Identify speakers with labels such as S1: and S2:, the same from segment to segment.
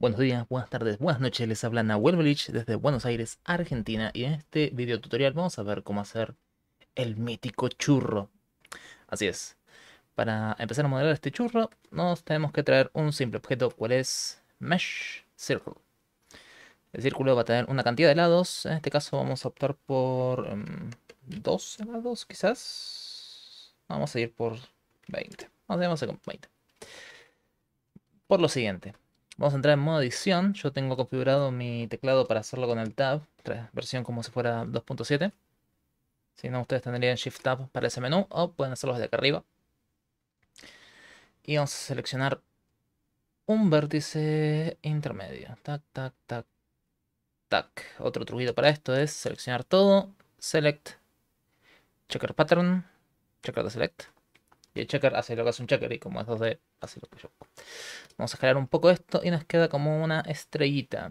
S1: Buenos días, buenas tardes, buenas noches, les habla Nahuel Belich desde Buenos Aires, Argentina y en este video tutorial vamos a ver cómo hacer el mítico churro. Así es, para empezar a modelar este churro nos tenemos que traer un simple objeto, cuál es Mesh Circle. El círculo va a tener una cantidad de lados, en este caso vamos a optar por em, dos 12 lados quizás. Vamos a ir por 20, vamos a ir por 20. Por lo siguiente, Vamos a entrar en modo edición. Yo tengo configurado mi teclado para hacerlo con el tab, versión como si fuera 2.7. Si no, ustedes tendrían Shift Tab para ese menú o pueden hacerlo desde acá arriba. Y vamos a seleccionar un vértice intermedio. Tac, tac, tac, tac. Otro truquito para esto es seleccionar todo. Select. Checker Pattern. Checker de Select. Checker hace lo que hace un Checker y como es 2D, hace lo que yo. Vamos a escalar un poco esto y nos queda como una estrellita.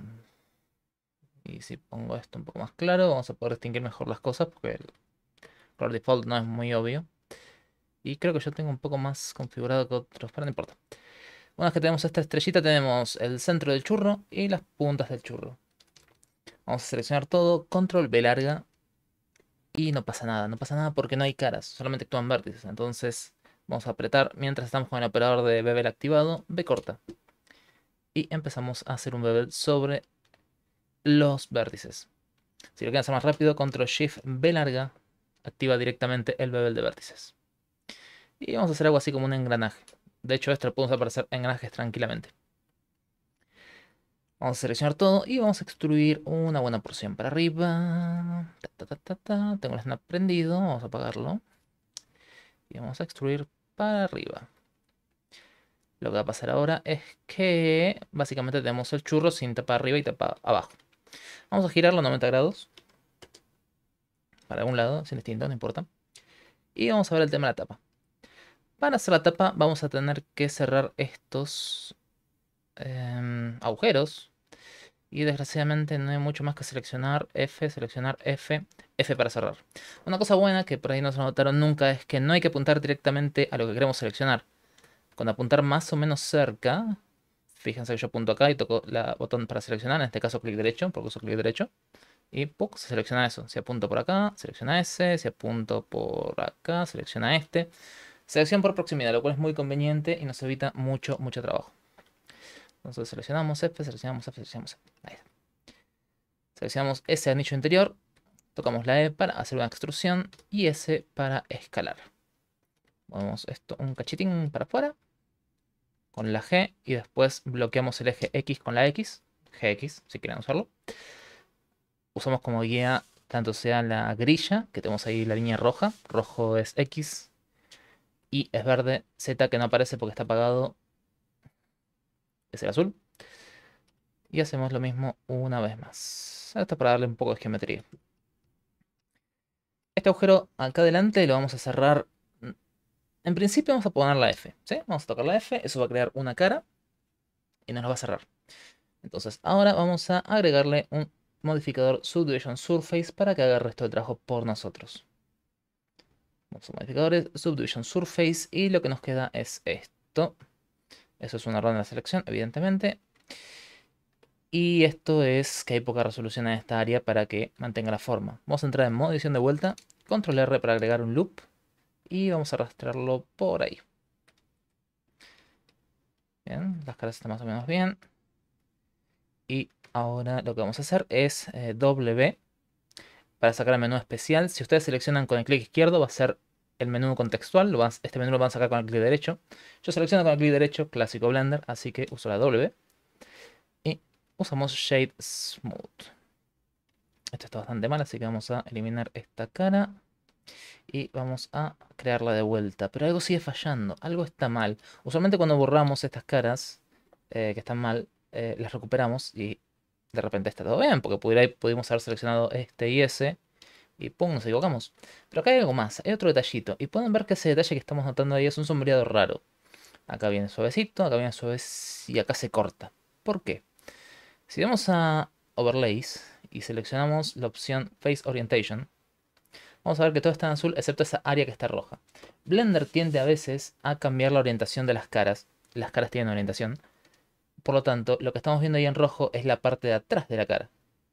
S1: Y si pongo esto un poco más claro, vamos a poder distinguir mejor las cosas porque el color default no es muy obvio. Y creo que yo tengo un poco más configurado que otros, pero no importa. Una vez que tenemos esta estrellita, tenemos el centro del churro y las puntas del churro. Vamos a seleccionar todo, control B larga. Y no pasa nada, no pasa nada porque no hay caras, solamente actúan vértices. Entonces Vamos a apretar mientras estamos con el operador de bevel activado, B corta. Y empezamos a hacer un bevel sobre los vértices. Si lo quieren hacer más rápido, control shift B larga, activa directamente el bevel de vértices. Y vamos a hacer algo así como un engranaje. De hecho, esto lo podemos usar hacer engranajes tranquilamente. Vamos a seleccionar todo y vamos a extruir una buena porción para arriba. Tengo el snap prendido, vamos a apagarlo. Y vamos a extruir para arriba. Lo que va a pasar ahora es que básicamente tenemos el churro sin tapa arriba y tapa abajo. Vamos a girarlo a 90 grados. Para algún lado, sin distinto, no importa. Y vamos a ver el tema de la tapa. Para hacer la tapa vamos a tener que cerrar estos em, agujeros. Y desgraciadamente no hay mucho más que seleccionar F, seleccionar F, F para cerrar. Una cosa buena que por ahí no se notaron nunca es que no hay que apuntar directamente a lo que queremos seleccionar. Con apuntar más o menos cerca, fíjense que yo apunto acá y toco el botón para seleccionar, en este caso clic derecho, porque uso clic derecho. Y se selecciona eso. Si apunto por acá, selecciona ese. Si apunto por acá, selecciona este. Selección por proximidad, lo cual es muy conveniente y nos evita mucho, mucho trabajo. Entonces seleccionamos F, seleccionamos F, seleccionamos F. Ahí Seleccionamos ese anillo interior, tocamos la E para hacer una extrusión y S para escalar. Movemos esto un cachetín para afuera con la G y después bloqueamos el eje X con la X, GX si quieren usarlo. Usamos como guía tanto sea la grilla, que tenemos ahí la línea roja, rojo es X y es verde Z que no aparece porque está apagado es el azul. Y hacemos lo mismo una vez más. Esto para darle un poco de geometría. Este agujero acá adelante lo vamos a cerrar. En principio vamos a poner la F. Vamos a tocar la F. Eso va a crear una cara. Y nos lo va a cerrar. Entonces ahora vamos a agregarle un modificador Subdivision Surface para que haga el resto del trabajo por nosotros. Vamos a modificadores, Subdivision Surface y lo que nos queda es esto. Eso es una ronda de selección, evidentemente. Y esto es que hay poca resolución en esta área para que mantenga la forma. Vamos a entrar en modo edición de vuelta, control R para agregar un loop y vamos a arrastrarlo por ahí. Bien, las caras están más o menos bien. Y ahora lo que vamos a hacer es eh, W para sacar el menú especial. Si ustedes seleccionan con el clic izquierdo va a ser el menú contextual, este menú lo van a sacar con el clic derecho. Yo selecciono con el clic derecho clásico Blender, así que uso la W. Y usamos Shade Smooth. Esto está bastante mal, así que vamos a eliminar esta cara. Y vamos a crearla de vuelta. Pero algo sigue fallando, algo está mal. Usualmente cuando borramos estas caras eh, que están mal, eh, las recuperamos y de repente está todo bien. Porque pudimos haber seleccionado este y ese y pum, nos equivocamos. Pero acá hay algo más, hay otro detallito. Y pueden ver que ese detalle que estamos notando ahí es un sombreado raro. Acá viene suavecito, acá viene suave y acá se corta. ¿Por qué? Si vamos a Overlays y seleccionamos la opción Face Orientation, vamos a ver que todo está en azul excepto esa área que está roja. Blender tiende a veces a cambiar la orientación de las caras. Las caras tienen orientación. Por lo tanto, lo que estamos viendo ahí en rojo es la parte de atrás de la cara.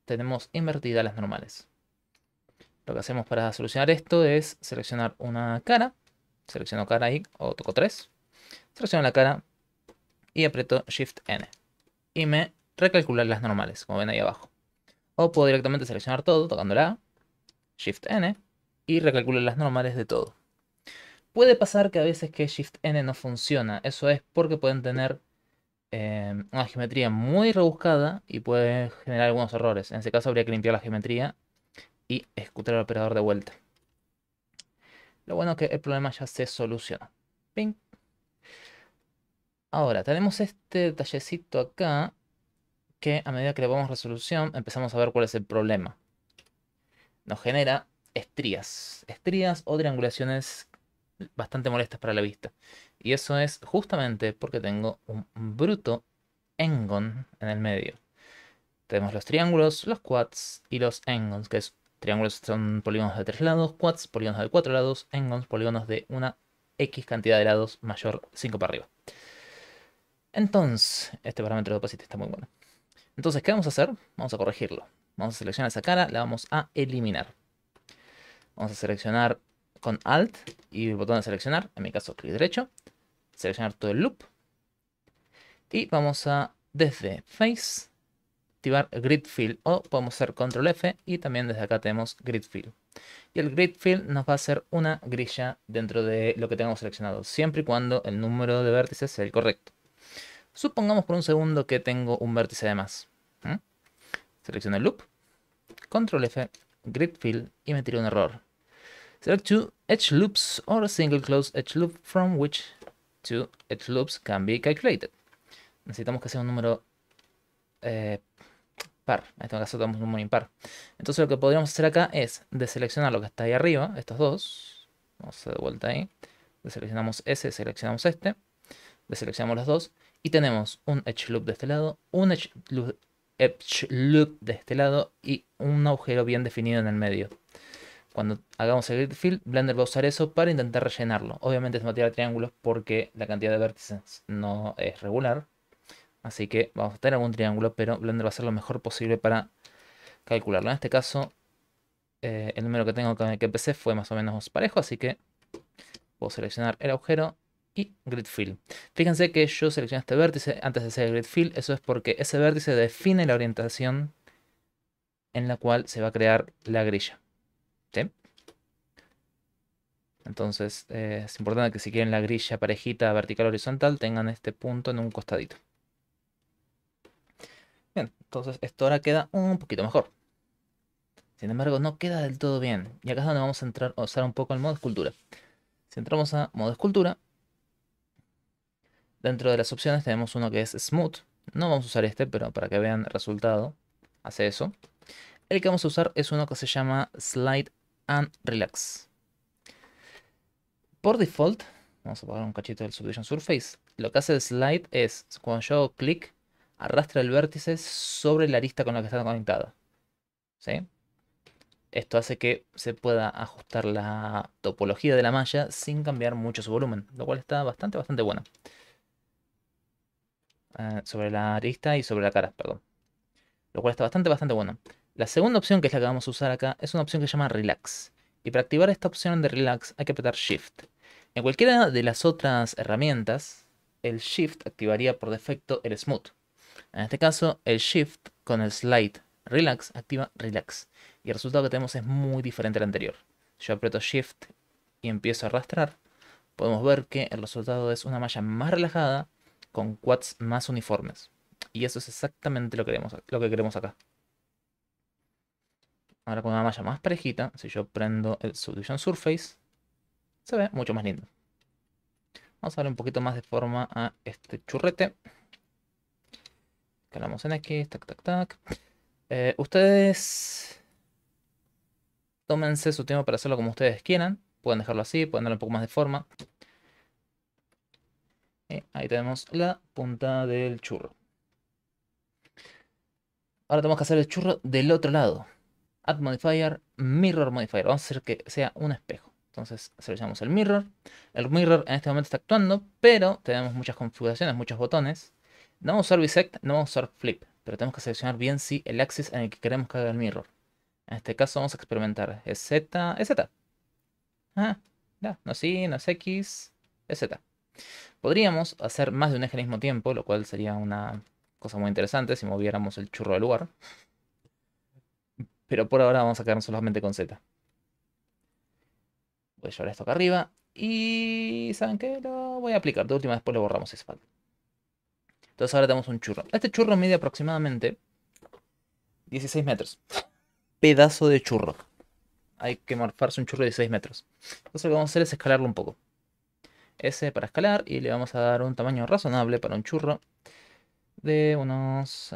S1: Tenemos invertidas las normales. Lo que hacemos para solucionar esto es seleccionar una cara. Selecciono cara ahí, o toco 3. Selecciono la cara y aprieto Shift N. Y me recalcula las normales, como ven ahí abajo. O puedo directamente seleccionar todo, tocando la Shift N, y recalculo las normales de todo. Puede pasar que a veces que Shift N no funciona. Eso es porque pueden tener em, una geometría muy rebuscada y pueden generar algunos errores. En ese caso habría que limpiar la geometría y ejecutar el operador de vuelta. Lo bueno es que el problema ya se soluciona. Ahora, tenemos este detallecito acá que a medida que le vamos resolución empezamos a ver cuál es el problema. Nos genera estrías, estrías o triangulaciones bastante molestas para la vista. Y eso es justamente porque tengo un bruto engon en el medio. Tenemos los triángulos, los quads y los engons, que es Triángulos son polígonos de tres lados, quads, polígonos de cuatro lados, engons, polígonos de una X cantidad de lados mayor 5 para arriba. Entonces, este parámetro de opacity está muy bueno. Entonces, ¿qué vamos a hacer? Vamos a corregirlo. Vamos a seleccionar esa cara, la vamos a eliminar. Vamos a seleccionar con Alt y el botón de seleccionar, en mi caso clic derecho. Seleccionar todo el loop. Y vamos a, desde Face, activar Grid Fill o podemos hacer Control F y también desde acá tenemos Grid Fill. Y el Grid Fill nos va a hacer una grilla dentro de lo que tengamos seleccionado, siempre y cuando el número de vértices sea el correcto. Supongamos por un segundo que tengo un vértice de más. Selecciono el loop, Control F, Grid Fill y me tiró un error. Select two edge loops or a single Closed edge loop from which two edge loops can be calculated. Necesitamos que sea un número eh, par. En este caso tenemos un número impar. Entonces lo que podríamos hacer acá es deseleccionar lo que está ahí arriba, estos dos. Vamos a de vuelta ahí. Deseleccionamos ese, seleccionamos este. Deseleccionamos los dos. Y tenemos un edge loop de este lado, un edge loop, de este lado y un agujero bien definido en el medio. Cuando hagamos el grid fill, Blender va a usar eso para intentar rellenarlo. Obviamente es material de triángulos porque la cantidad de vértices no es regular, Así que vamos a tener algún triángulo, pero Blender va a hacer lo mejor posible para calcularlo. En este caso, eh, el número que tengo que empecé fue más o menos parejo, así que puedo seleccionar el agujero y grid fill. Fíjense que yo seleccioné este vértice antes de hacer el grid fill, eso es porque ese vértice define la orientación en la cual se va a crear la grilla. Entonces eh, es importante que si quieren la grilla parejita vertical horizontal tengan este punto en un costadito. Entonces esto ahora queda un poquito mejor. Sin embargo, no queda del todo bien. Y acá es donde vamos a entrar a usar un poco el modo escultura. Si entramos a modo escultura, dentro de las opciones tenemos uno que es smooth. No vamos a usar este, pero para que vean el resultado, hace eso. El que vamos a usar es uno que se llama Slide and Relax. Por default, vamos a apagar un cachito del Subdivision Surface. Lo que hace el slide es, cuando yo hago clic, arrastra el vértice sobre la arista con la que está conectada. ¿Sí? Esto hace que se pueda ajustar la topología de la malla sin cambiar mucho su volumen, lo cual está bastante, bastante bueno. Eh, sobre la arista y sobre la cara, perdón. Lo cual está bastante, bastante bueno. La segunda opción, que es la que vamos a usar acá, es una opción que se llama Relax. Y para activar esta opción de Relax hay que apretar Shift. En cualquiera de las otras herramientas, el Shift activaría por defecto el Smooth. En este caso, el Shift con el Slide Relax activa Relax. Y el resultado que tenemos es muy diferente al anterior. Yo aprieto Shift y empiezo a arrastrar. Podemos ver que el resultado es una malla más relajada con quads más uniformes. Y eso es exactamente lo que queremos, lo que queremos acá. Ahora con una malla más parejita, si yo prendo el Subdivision Surface, se ve mucho más lindo. Vamos a darle un poquito más de forma a este churrete. Calamos en X, tac, tac, tac. Eh, ustedes tómense su tiempo para hacerlo como ustedes quieran. Pueden dejarlo así, pueden darle un poco más de forma. Eh, ahí tenemos la punta del churro. Ahora tenemos que hacer el churro del otro lado. Add modifier, mirror modifier. Vamos a hacer que sea un espejo. Entonces seleccionamos el mirror. El mirror en este momento está actuando, pero tenemos muchas configuraciones, muchos botones. No vamos a usar bisect, no vamos a usar flip, pero tenemos que seleccionar bien si sí, el axis en el que queremos que haga el mirror. En este caso vamos a experimentar. Es Z, es Z. Ah, ya, no es Y, no es X, es Z. Podríamos hacer más de un eje al mismo tiempo, lo cual sería una cosa muy interesante si moviéramos el churro del lugar. Pero por ahora vamos a quedarnos solamente con Z. Voy a llevar esto acá arriba. Y ¿saben qué? Lo voy a aplicar. De última después lo borramos si es entonces ahora tenemos un churro. Este churro mide aproximadamente 16 metros. Pedazo de churro. Hay que morfarse un churro de 16 metros. Entonces lo que vamos a hacer es escalarlo un poco. Ese para escalar y le vamos a dar un tamaño razonable para un churro de unos...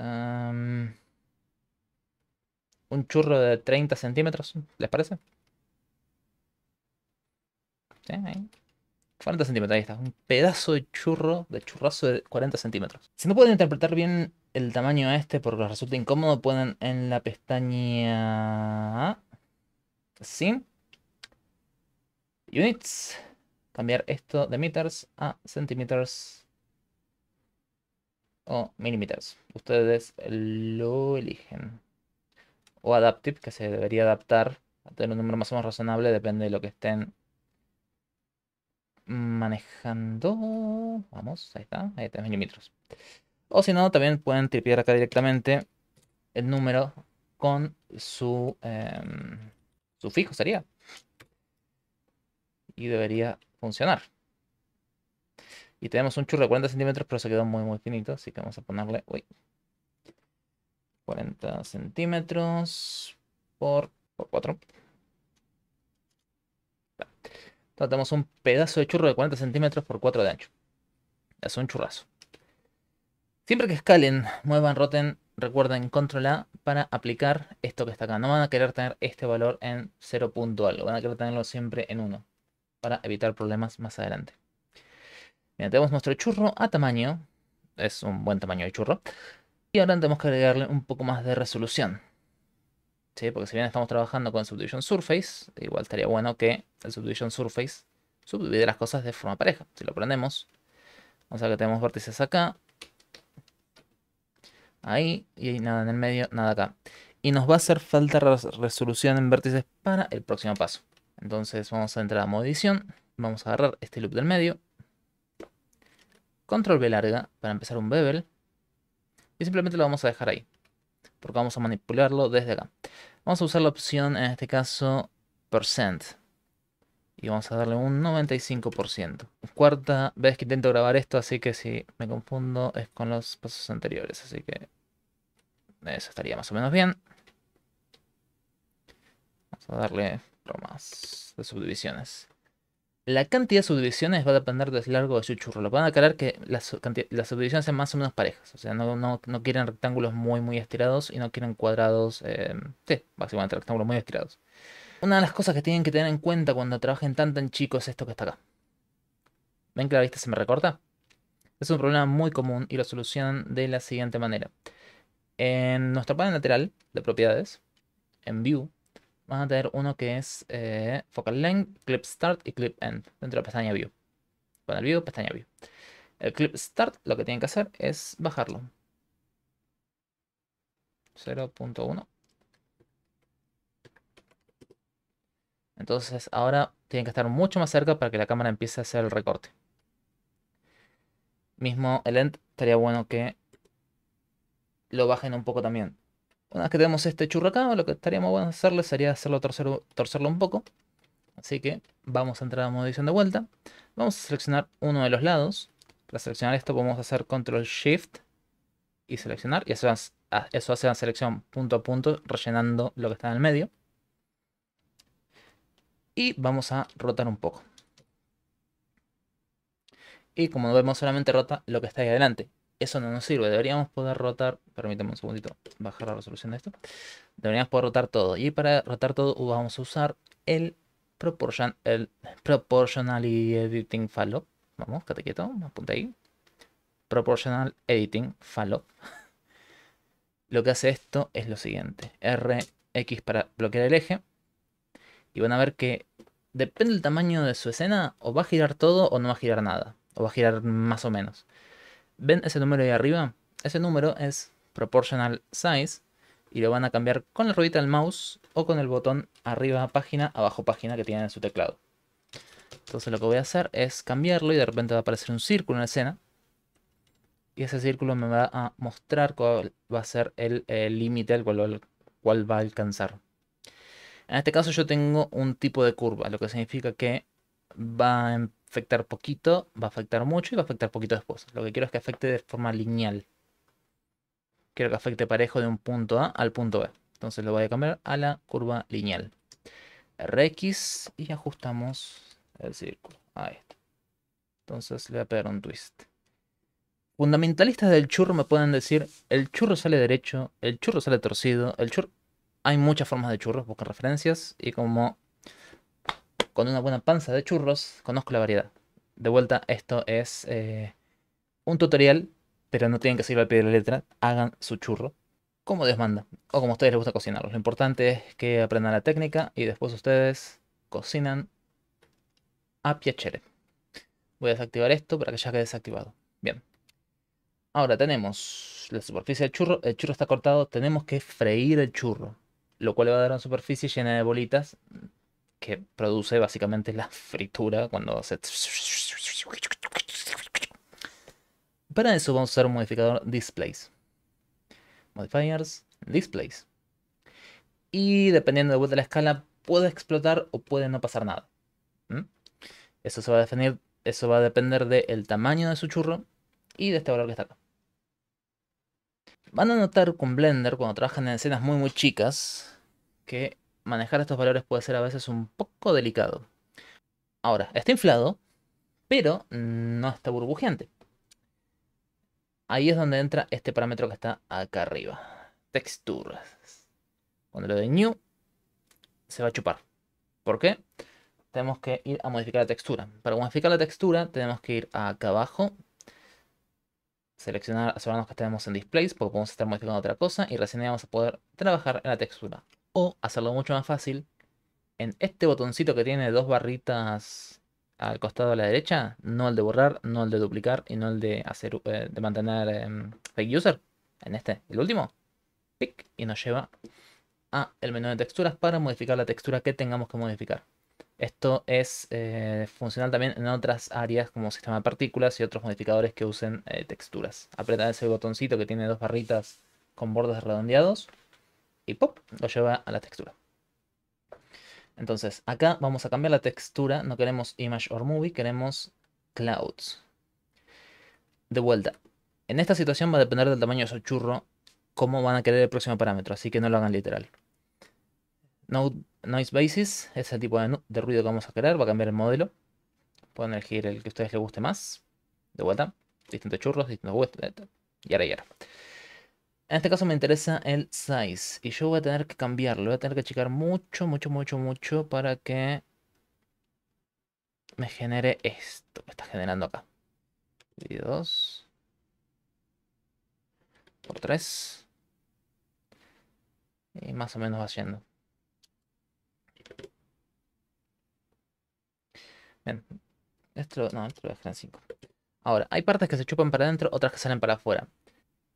S1: un churro de 30 centímetros, ¿les parece? ¿Sí? 40 centímetros, ahí está. Un pedazo de churro, de churrazo de 40 centímetros. Si no pueden interpretar bien el tamaño a este porque les resulta incómodo, pueden en la pestaña... Sí. Units. Cambiar esto de meters a centímetros. O milímetros. Ustedes lo eligen. O adaptive, que se debería adaptar a tener un número más o menos razonable, depende de lo que estén manejando. Vamos, ahí está, ahí está, milímetros. O si no, también pueden tripear acá directamente el número con su eh, fijo sería. Y debería funcionar. Y tenemos un churro de 40 centímetros, pero se quedó muy, muy finito. Así que vamos a ponerle. Uy. 40 centímetros por 4. Tratamos un pedazo de churro de 40 centímetros por 4 de ancho. Es un churrazo. Siempre que escalen, muevan, roten, recuerden control A para aplicar esto que está acá. No van a querer tener este valor en 0. algo, van a querer tenerlo siempre en 1 para evitar problemas más adelante. tenemos nuestro churro a tamaño, es un buen tamaño de churro, y ahora tenemos que agregarle un poco más de resolución porque si bien estamos trabajando con Subdivision Surface, igual estaría bueno que el Subdivision Surface subdivide las cosas de forma pareja. Si lo prendemos, vamos a ver que tenemos vértices acá, ahí y nada en el medio, nada acá. Y nos va a hacer falta resolución en vértices para el próximo paso. Entonces vamos a entrar a modo edición, vamos a agarrar este loop del medio, control v larga para empezar un bevel y simplemente lo vamos a dejar ahí porque vamos a manipularlo desde acá. Vamos a usar la opción, en este caso, percent. Y vamos a darle un 95%. Cuarta vez que intento grabar esto, así que si me confundo es con los pasos anteriores. Así que eso estaría más o menos bien. Vamos a darle lo más de subdivisiones. La cantidad de subdivisiones va a depender del largo de su churro. Lo Van a aclarar que las, subdivisiones sean más o menos parejas. O sea, no, quieren rectángulos muy, muy estirados y no quieren cuadrados. Eh, sí, básicamente rectángulos muy estirados. Una de las cosas que tienen que tener en cuenta cuando trabajen tan en chicos es esto que está acá. ¿Ven que la vista se me recorta? Es un problema muy común y lo solucionan de la siguiente manera. En nuestra panel lateral de propiedades, en View, van a tener uno que es eh, Focal Length, Clip Start y Clip End dentro de la pestaña View. Con el View, pestaña View. El Clip Start lo que tienen que hacer es bajarlo. 0.1. Entonces ahora tienen que estar mucho más cerca para que la cámara empiece a hacer el recorte. Mismo el end estaría bueno que lo bajen un poco también. Una vez que tenemos este churracado, lo que estaríamos bueno hacerle sería hacerlo torcerlo, torcerlo un poco. Así que vamos a entrar a modo edición de vuelta. Vamos a seleccionar uno de los lados. Para seleccionar esto podemos hacer control shift y seleccionar. Y eso, ah, eso hace la selección punto a punto rellenando lo que está en el medio. Y vamos a rotar un poco. Y como vemos solamente rota lo que está ahí adelante eso no nos sirve. Deberíamos poder rotar, permítame un segundito, bajar la resolución de esto. Deberíamos poder rotar todo. Y para rotar todo vamos a usar el, proportion, el Proportional Editing fallop Vamos, quédate quieto, apunta ahí. Proportional Editing fallop Lo que hace esto es lo siguiente. R, X para bloquear el eje. Y van a ver que depende del tamaño de su escena, o va a girar todo o no va a girar nada. O va a girar más o menos. ¿Ven ese número ahí arriba? Ese número es proportional size y lo van a cambiar con la ruedita del mouse o con el botón arriba página, abajo página que tienen en su teclado. Entonces lo que voy a hacer es cambiarlo y de repente va a aparecer un círculo en la escena. Y ese círculo me va a mostrar cuál va a ser el límite al cual, cual va a alcanzar. En este caso yo tengo un tipo de curva, lo que significa que va a empezar afectar poquito, va a afectar mucho y va a afectar poquito después. Lo que quiero es que afecte de forma lineal. Quiero que afecte parejo de un punto A al punto B. Entonces lo voy a cambiar a la curva lineal. RX y ajustamos el círculo. a esto. Entonces le voy a pegar un twist. Fundamentalistas del churro me pueden decir, el churro sale derecho, el churro sale torcido, el churro... Hay muchas formas de churros, buscan referencias y como con una buena panza de churros, conozco la variedad. De vuelta, esto es eh, un tutorial, pero no tienen que seguir al pie de la letra. Hagan su churro como Dios manda, o como a ustedes les gusta cocinarlo. Lo importante es que aprendan la técnica y después ustedes cocinan a piacere. Voy a desactivar esto para que ya quede desactivado. Bien. Ahora tenemos la superficie del churro. El churro está cortado. Tenemos que freír el churro. Lo cual le va a dar una superficie llena de bolitas que produce básicamente la fritura cuando se... Para eso vamos a usar un modificador displays. Modifiers, displays. Y dependiendo de vuelta de la escala, puede explotar o puede no pasar nada. ¿Mm? Eso se va a definir, eso va a depender del tamaño de su churro y de este valor que está acá. Van a notar con Blender, cuando trabajan en escenas muy muy chicas, que manejar estos valores puede ser a veces un poco delicado. Ahora, está inflado, pero no está burbujeante. Ahí es donde entra este parámetro que está acá arriba. Texturas. Cuando lo de new, se va a chupar. ¿Por qué? Tenemos que ir a modificar la textura. Para modificar la textura tenemos que ir acá abajo. Seleccionar, asegurarnos que estemos en displays porque podemos estar modificando otra cosa. Y recién vamos a poder trabajar en la textura. O hacerlo mucho más fácil, en este botoncito que tiene dos barritas al costado a la derecha, no el de borrar, no el de duplicar y no el de hacer eh, de mantener em, fake user, en este, el último, pick y nos lleva a el menú de texturas para modificar la textura que tengamos que modificar. Esto es eh, funcional también en otras áreas como sistema de partículas y otros modificadores que usen eh, texturas. Apretar ese botoncito que tiene dos barritas con bordes redondeados pop, lo lleva a la textura. Entonces, acá vamos a cambiar la textura, no queremos image or movie, queremos clouds. De vuelta, en esta situación va a depender del tamaño de su churro, cómo van a querer el próximo parámetro, así que no lo hagan literal. noise basis es el tipo de, ruido que vamos a querer, va a cambiar el modelo. Pueden elegir el que a ustedes les guste más. De vuelta, distintos churros, distintos eh, y ahora y ahora. En este caso me interesa el size. Y yo voy a tener que cambiarlo. Voy a tener que achicar mucho, mucho, mucho, mucho para que me genere esto que está generando acá. Y dos. por tres. Y más o menos va haciendo. Bien. Esto, no, esto lo voy a 5. Ahora, hay partes que se chupan para adentro, otras que salen para afuera.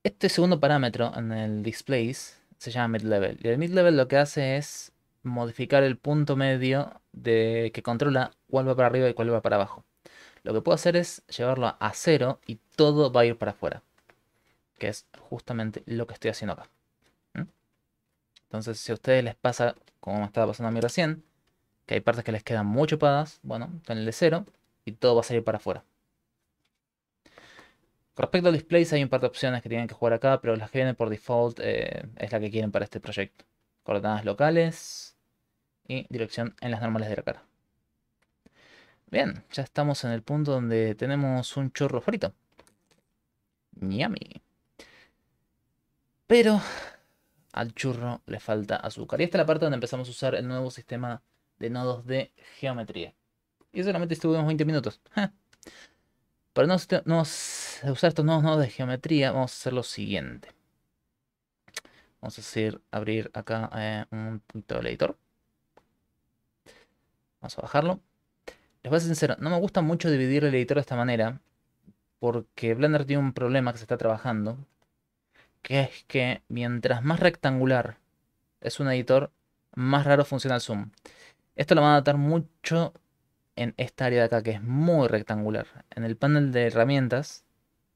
S1: Este segundo parámetro en el displays se llama mid-level. Y el mid-level lo que hace es modificar el punto medio de que controla cuál va para arriba y cuál va para abajo. Lo que puedo hacer es llevarlo a cero y todo va a ir para afuera. Que es justamente lo que estoy haciendo acá. Entonces, si a ustedes les pasa, como me estaba pasando a mí recién, que hay partes que les quedan muy chupadas, bueno, de cero y todo va a salir para afuera. Respecto al displays, hay un par de opciones que tienen que jugar acá, pero las que vienen por default eh, es la que quieren para este proyecto. Coordenadas locales y dirección en las normales de la cara. Bien, ya estamos en el punto donde tenemos un chorro frito. Miami. Pero al churro le falta azúcar. Y esta es la parte donde empezamos a usar el nuevo sistema de nodos de geometría. Y solamente estuvimos 20 minutos. Para no, usar estos nuevos nodos de geometría, vamos a hacer lo siguiente. Vamos a decir abrir acá eh, un punto del editor. Vamos a bajarlo. Les voy a ser sincero, no me gusta mucho dividir el editor de esta manera. Porque Blender tiene un problema que se está trabajando. Que es que mientras más rectangular es un editor, más raro funciona el zoom. Esto lo va a dar mucho en esta área de acá que es muy rectangular. En el panel de herramientas,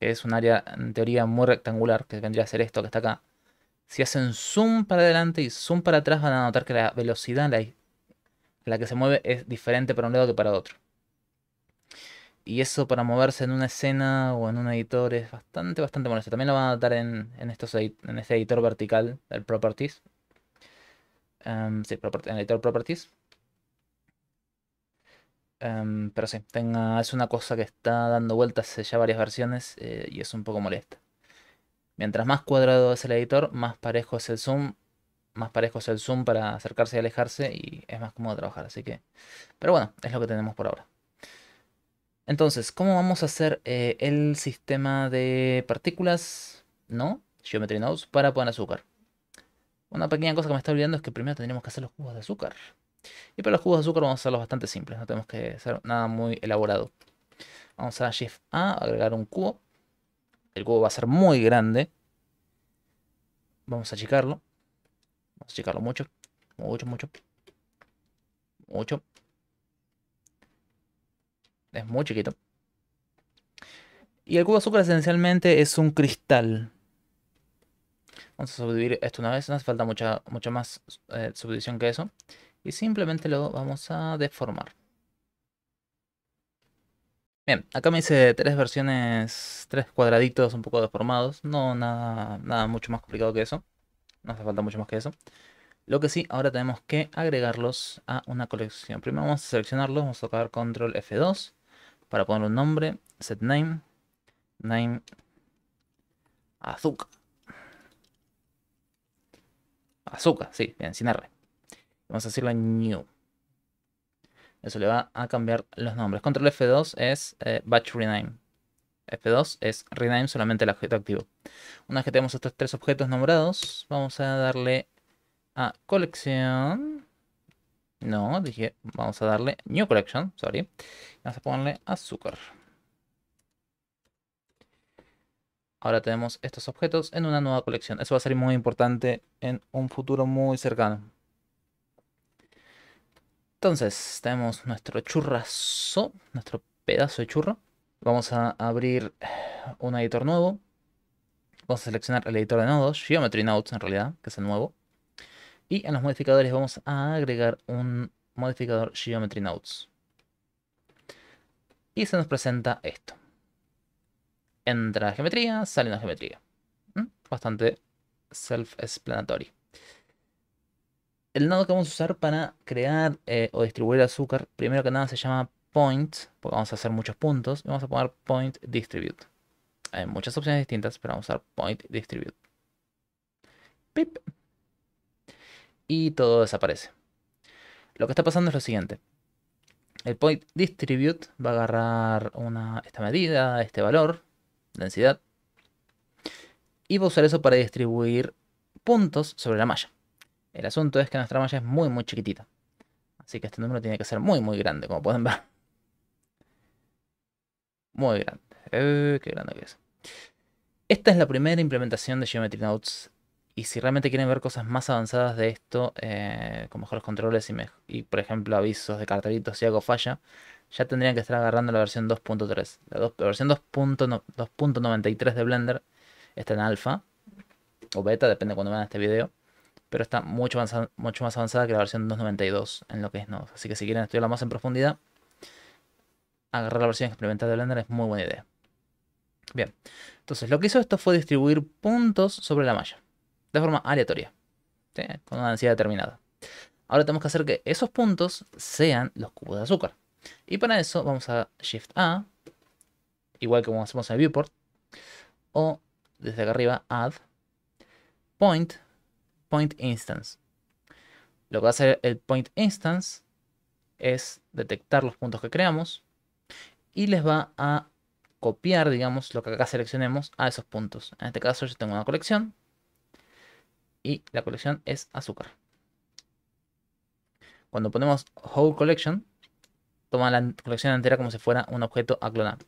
S1: que es un área en teoría muy rectangular, que vendría a ser esto que está acá. Si hacen zoom para adelante y zoom para atrás van a notar que la velocidad la, la que se mueve es diferente para un lado que para otro. Y eso para moverse en una escena o en un editor es bastante, bastante Esto También lo van a notar en, estos en este editor vertical, el Properties. Em, sí, en el editor Properties. Em, pero sí, es una cosa que está dando vueltas ya varias versiones eh, y es un poco molesta. Mientras más cuadrado es el editor, más parejo es el zoom, más parejo es el zoom para acercarse y alejarse y es más cómodo trabajar, así que... Pero bueno, es lo que tenemos por ahora. Entonces, ¿cómo vamos a hacer eh, el sistema de partículas, no? Geometry Nodes para poner azúcar. Una pequeña cosa que me está olvidando es que primero tendríamos que hacer los cubos de azúcar. Y para los cubos de azúcar vamos a hacerlos bastante simples, no tenemos que hacer nada muy elaborado. Vamos a Shift A, agregar un cubo. El cubo va a ser muy grande. Vamos a achicarlo. Vamos a achicarlo mucho. Mucho, mucho. Mucho. Es muy chiquito. Y el cubo de azúcar esencialmente es un cristal. Vamos a subdividir esto una vez. No hace falta mucha, mucha más eh, subdivisión que eso y simplemente lo vamos a deformar. Bien, acá me hice tres versiones, tres cuadraditos un poco deformados, no nada, nada mucho más complicado que eso, no hace falta mucho más que eso. Lo que sí, ahora tenemos que agregarlos a una colección. Primero vamos a seleccionarlos, vamos a tocar control F2 para poner un nombre, set name, name azúcar. Azúcar, sí, bien, sin R. Vamos a decirle new. Eso le va a cambiar los nombres. Control F2 es eh, batch rename. F2 es rename solamente el objeto activo. Una vez que tenemos estos tres objetos nombrados, vamos a darle a colección. No, dije, vamos a darle new collection, sorry. Vamos a ponerle azúcar. Ahora tenemos estos objetos en una nueva colección. Eso va a ser muy importante en un futuro muy cercano. Entonces, tenemos nuestro churrazo, nuestro pedazo de churro. Vamos a abrir un editor nuevo. Vamos a seleccionar el editor de nodos, Geometry Nodes en realidad, que es el nuevo. Y en los modificadores vamos a agregar un modificador Geometry Nodes. Y se nos presenta esto. Entra geometría, sale una geometría. ¿Mm? Bastante self-explanatory. El nodo que vamos a usar para crear eh, o distribuir azúcar, primero que nada se llama point, porque vamos a hacer muchos puntos, y vamos a poner point distribute. Hay muchas opciones distintas, pero vamos a usar point distribute. Pip. Y todo desaparece. Lo que está pasando es lo siguiente. El point distribute va a agarrar esta medida, este valor, densidad, y va a usar eso para distribuir puntos sobre la malla. El asunto es que nuestra malla es muy muy chiquitita. Así que este número tiene que ser muy muy grande, como pueden ver. Muy grande. Eh, qué grande que es. Esta es la primera implementación de Geometry Notes. Y si realmente quieren ver cosas más avanzadas de esto, eh, con mejores controles y, por ejemplo avisos de cartelitos si algo falla, ya tendrían que estar agarrando la versión 2.3. La, versión 2.93 de Blender está en alfa o beta, depende de cuando vean este video pero está mucho, más avanzada que la versión 2.92 en lo que es no. Así que si quieren estudiarla más en profundidad, agarrar la versión experimental de Blender es muy buena idea. Bien, entonces lo que hizo esto fue distribuir puntos sobre la malla, de forma aleatoria, con una densidad determinada. Ahora tenemos que hacer que esos puntos sean los cubos de azúcar. Y para eso vamos a Shift A, igual que como hacemos en el viewport, o desde acá arriba Add, Point, point instance. Lo que va a hacer el point instance es detectar los puntos que creamos y les va a copiar, digamos, lo que acá seleccionemos a esos puntos. En este caso yo tengo una colección y la colección es azúcar. Cuando ponemos whole collection, toma la colección entera como si fuera un objeto a clonar.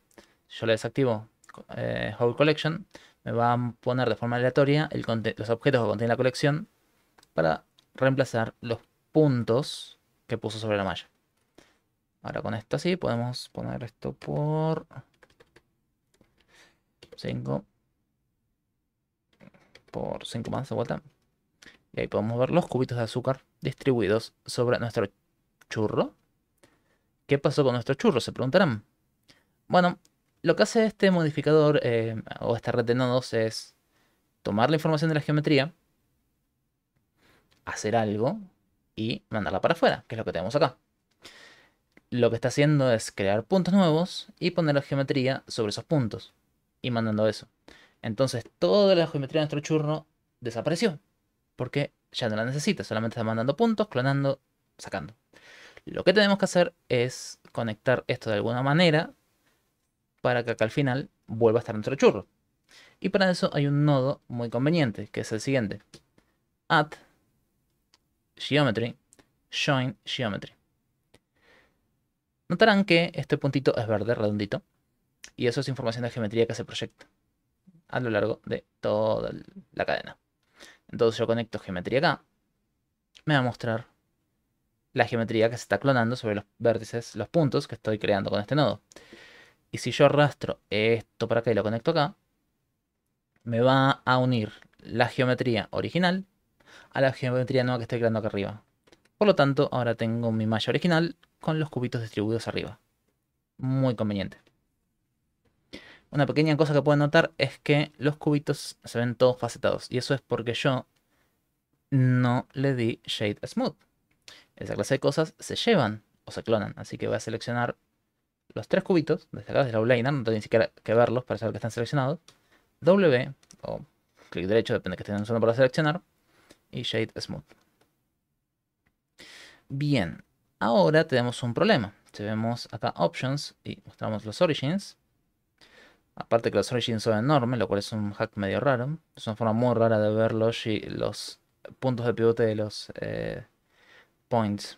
S1: Yo le desactivo eh, whole collection me van a poner de forma aleatoria los objetos que contiene la colección para reemplazar los puntos que puso sobre la malla. Ahora con esto así podemos poner esto por 5 por 5 más vuelta. Y ahí podemos ver los cubitos de azúcar distribuidos sobre nuestro churro. ¿Qué pasó con nuestro churro? Se preguntarán. Bueno, lo que hace este modificador eh, o esta red de nodos es tomar la información de la geometría, hacer algo y mandarla para afuera, que es lo que tenemos acá. Lo que está haciendo es crear puntos nuevos y poner la geometría sobre esos puntos y mandando eso. Entonces toda la geometría de nuestro churro desapareció porque ya no la necesita, solamente está mandando puntos, clonando, sacando. Lo que tenemos que hacer es conectar esto de alguna manera para que acá al final vuelva a estar nuestro churro. Y para eso hay un nodo muy conveniente, que es el siguiente. Add geometry, join geometry. Notarán que este puntito es verde, redondito, y eso es información de geometría que se proyecta a lo largo de toda la cadena. Entonces yo conecto geometría acá, me va a mostrar la geometría que se está clonando sobre los vértices, los puntos que estoy creando con este nodo. Y si yo arrastro esto para acá y lo conecto acá, me va a unir la geometría original a la geometría nueva que estoy creando acá arriba. Por lo tanto, ahora tengo mi malla original con los cubitos distribuidos arriba. Muy conveniente. Una pequeña cosa que pueden notar es que los cubitos se ven todos facetados. Y eso es porque yo no le di Shade Smooth. Esa clase de cosas se llevan o se clonan. Así que voy a seleccionar los tres cubitos desde acá de la line, no tengo ni siquiera que verlos para saber que están seleccionados. W, o clic derecho, depende de que estén usando para seleccionar, y Shade Smooth. Bien, ahora tenemos un problema. Si vemos acá Options y mostramos los Origins, aparte que los Origins son enormes, lo cual es un hack medio raro, es una forma muy rara de ver los, los puntos de pivote de los eh, points.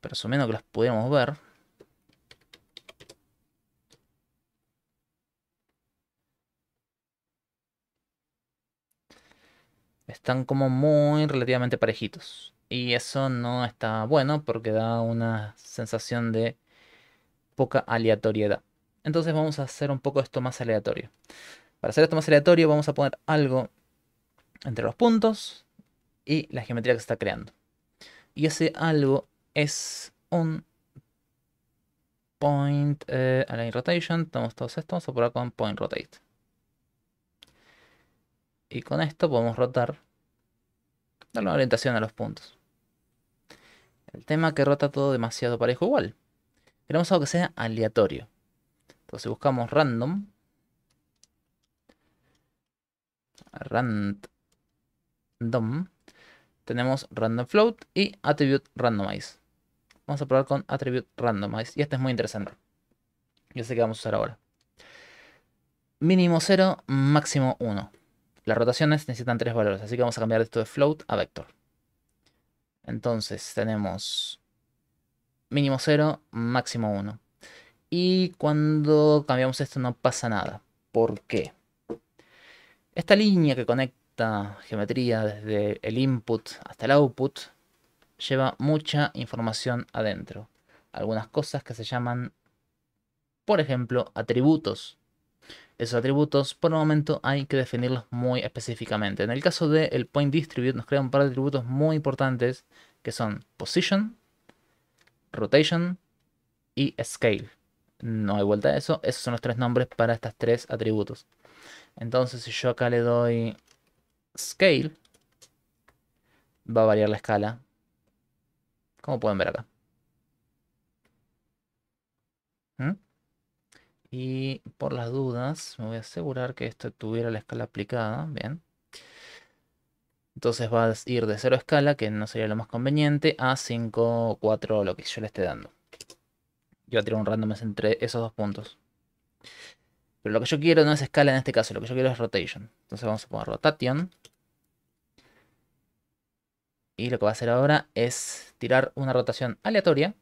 S1: Pero asumiendo que los pudiéramos ver, Están como muy relativamente parejitos. Y eso no está bueno porque da una sensación de poca aleatoriedad. Entonces vamos a hacer un poco esto más aleatorio. Para hacer esto más aleatorio vamos a poner algo entre los puntos y la geometría que se está creando. Y ese algo es un point eh, align rotation. Tenemos todos estos. Vamos a probar con point rotate. Y con esto podemos rotar, darle una orientación a los puntos. El tema que rota todo demasiado parejo igual. Queremos algo que sea aleatorio. Entonces buscamos random. Random. Tenemos random float y attribute randomize. Vamos a probar con attribute randomize. Y este es muy interesante. Yo sé este que vamos a usar ahora. Mínimo 0, máximo 1. Las rotaciones necesitan tres valores, así que vamos a cambiar esto de float a vector. Entonces tenemos mínimo 0, máximo 1. Y cuando cambiamos esto no pasa nada. ¿Por qué? Esta línea que conecta geometría desde el input hasta el output lleva mucha información adentro. Algunas cosas que se llaman, por ejemplo, atributos esos atributos, por el momento, hay que definirlos muy específicamente. En el caso del point distribute, nos crea un par de atributos muy importantes que son position, rotation y scale. No hay vuelta a eso, esos son los tres nombres para estos tres atributos. Entonces, si yo acá le doy scale, va a variar la escala, como pueden ver acá. ¿Mm? Y por las dudas, me voy a asegurar que esto tuviera la escala aplicada. Bien. Entonces va a ir de 0 escala, que no sería lo más conveniente, a 5, 4, lo que yo le esté dando. Yo voy a tirar un random entre esos dos puntos. Pero lo que yo quiero no es escala en este caso, lo que yo quiero es rotation. Entonces vamos a poner rotation. Y lo que va a hacer ahora es tirar una rotación aleatoria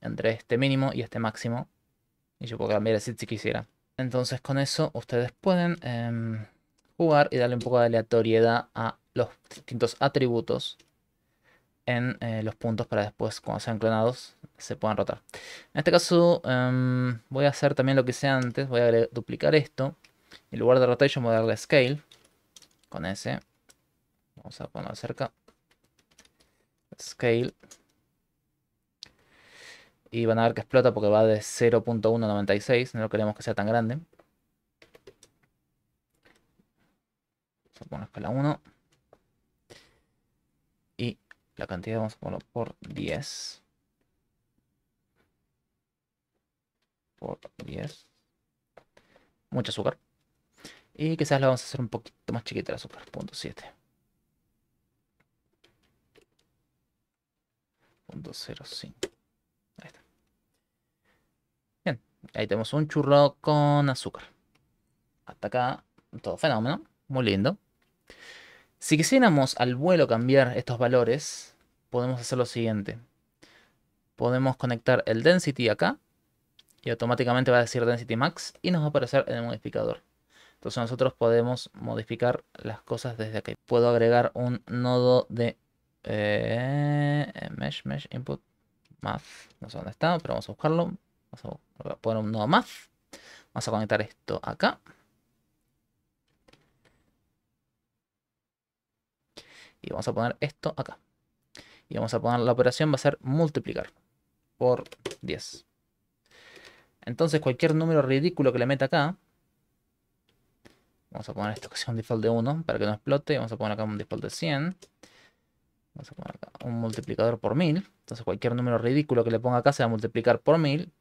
S1: entre este mínimo y este máximo y yo puedo cambiar así si quisiera. Entonces con eso ustedes pueden em, jugar y darle un poco de aleatoriedad a los distintos atributos en eh, los puntos para después cuando sean clonados se puedan rotar. En este caso em, voy a hacer también lo que hice antes, voy a duplicar esto. En lugar de rotation voy a darle scale con S. Vamos a ponerlo cerca. Scale y van a ver que explota porque va de 0.196. No lo queremos que sea tan grande. Vamos a poner escala 1. Y la cantidad vamos a ponerlo por 10. Por 10. Mucho azúcar. Y quizás la vamos a hacer un poquito más chiquita la azúcar. 0.7. 0.05. Ahí tenemos un churro con azúcar. Hasta acá, todo fenómeno. Muy lindo. Si quisiéramos al vuelo cambiar estos valores, podemos hacer lo siguiente. Podemos conectar el density acá. Y automáticamente va a decir density max. Y nos va a aparecer en el modificador. Entonces nosotros podemos modificar las cosas desde aquí. Puedo agregar un nodo de eh, mesh, mesh, input, math. No sé dónde está, pero vamos a buscarlo. Vamos a poner un nodo más. Vamos a conectar esto acá. Y vamos a poner esto acá. Y vamos a poner la operación, va a ser multiplicar por 10. Entonces cualquier número ridículo que le meta acá. Vamos a poner esto que sea un default de 1 para que no explote. Vamos a poner acá un default de 100. Vamos a poner acá un multiplicador por 1000. Entonces cualquier número ridículo que le ponga acá se va a multiplicar por 1000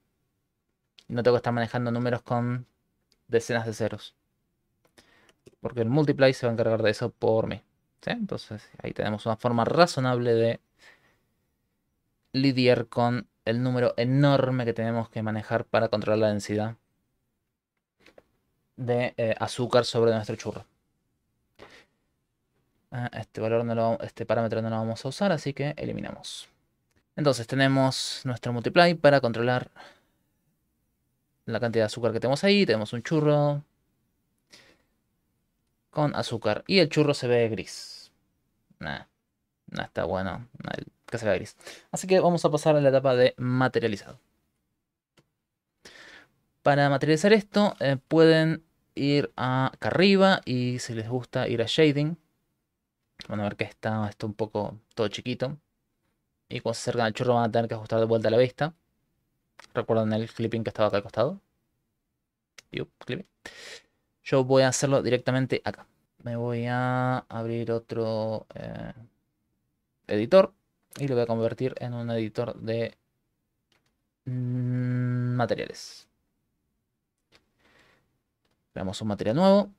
S1: no tengo que estar manejando números con decenas de ceros. Porque el multiply se va a encargar de eso por mí. Entonces ahí tenemos una forma razonable de lidiar con el número enorme que tenemos que manejar para controlar la densidad de eh, azúcar sobre nuestro churro. Ah, este valor no este parámetro no lo vamos a usar, así que eliminamos. Entonces tenemos nuestro multiply para controlar la cantidad de azúcar que tenemos ahí. Tenemos un churro con azúcar. Y el churro se ve gris. Nah, está bueno. que se vea gris. Así que vamos a pasar a la etapa de materializado. Para materializar esto eh, pueden ir acá arriba y si les gusta ir a shading. Van a ver que está, esto un poco todo chiquito. Y cuando se acercan al churro van a tener que ajustar de vuelta la vista. Recuerden el clipping que estaba acá al costado. Yo voy a hacerlo directamente acá. Me voy a abrir otro eh, editor y lo voy a convertir en un editor de mm, materiales. Creamos un material nuevo.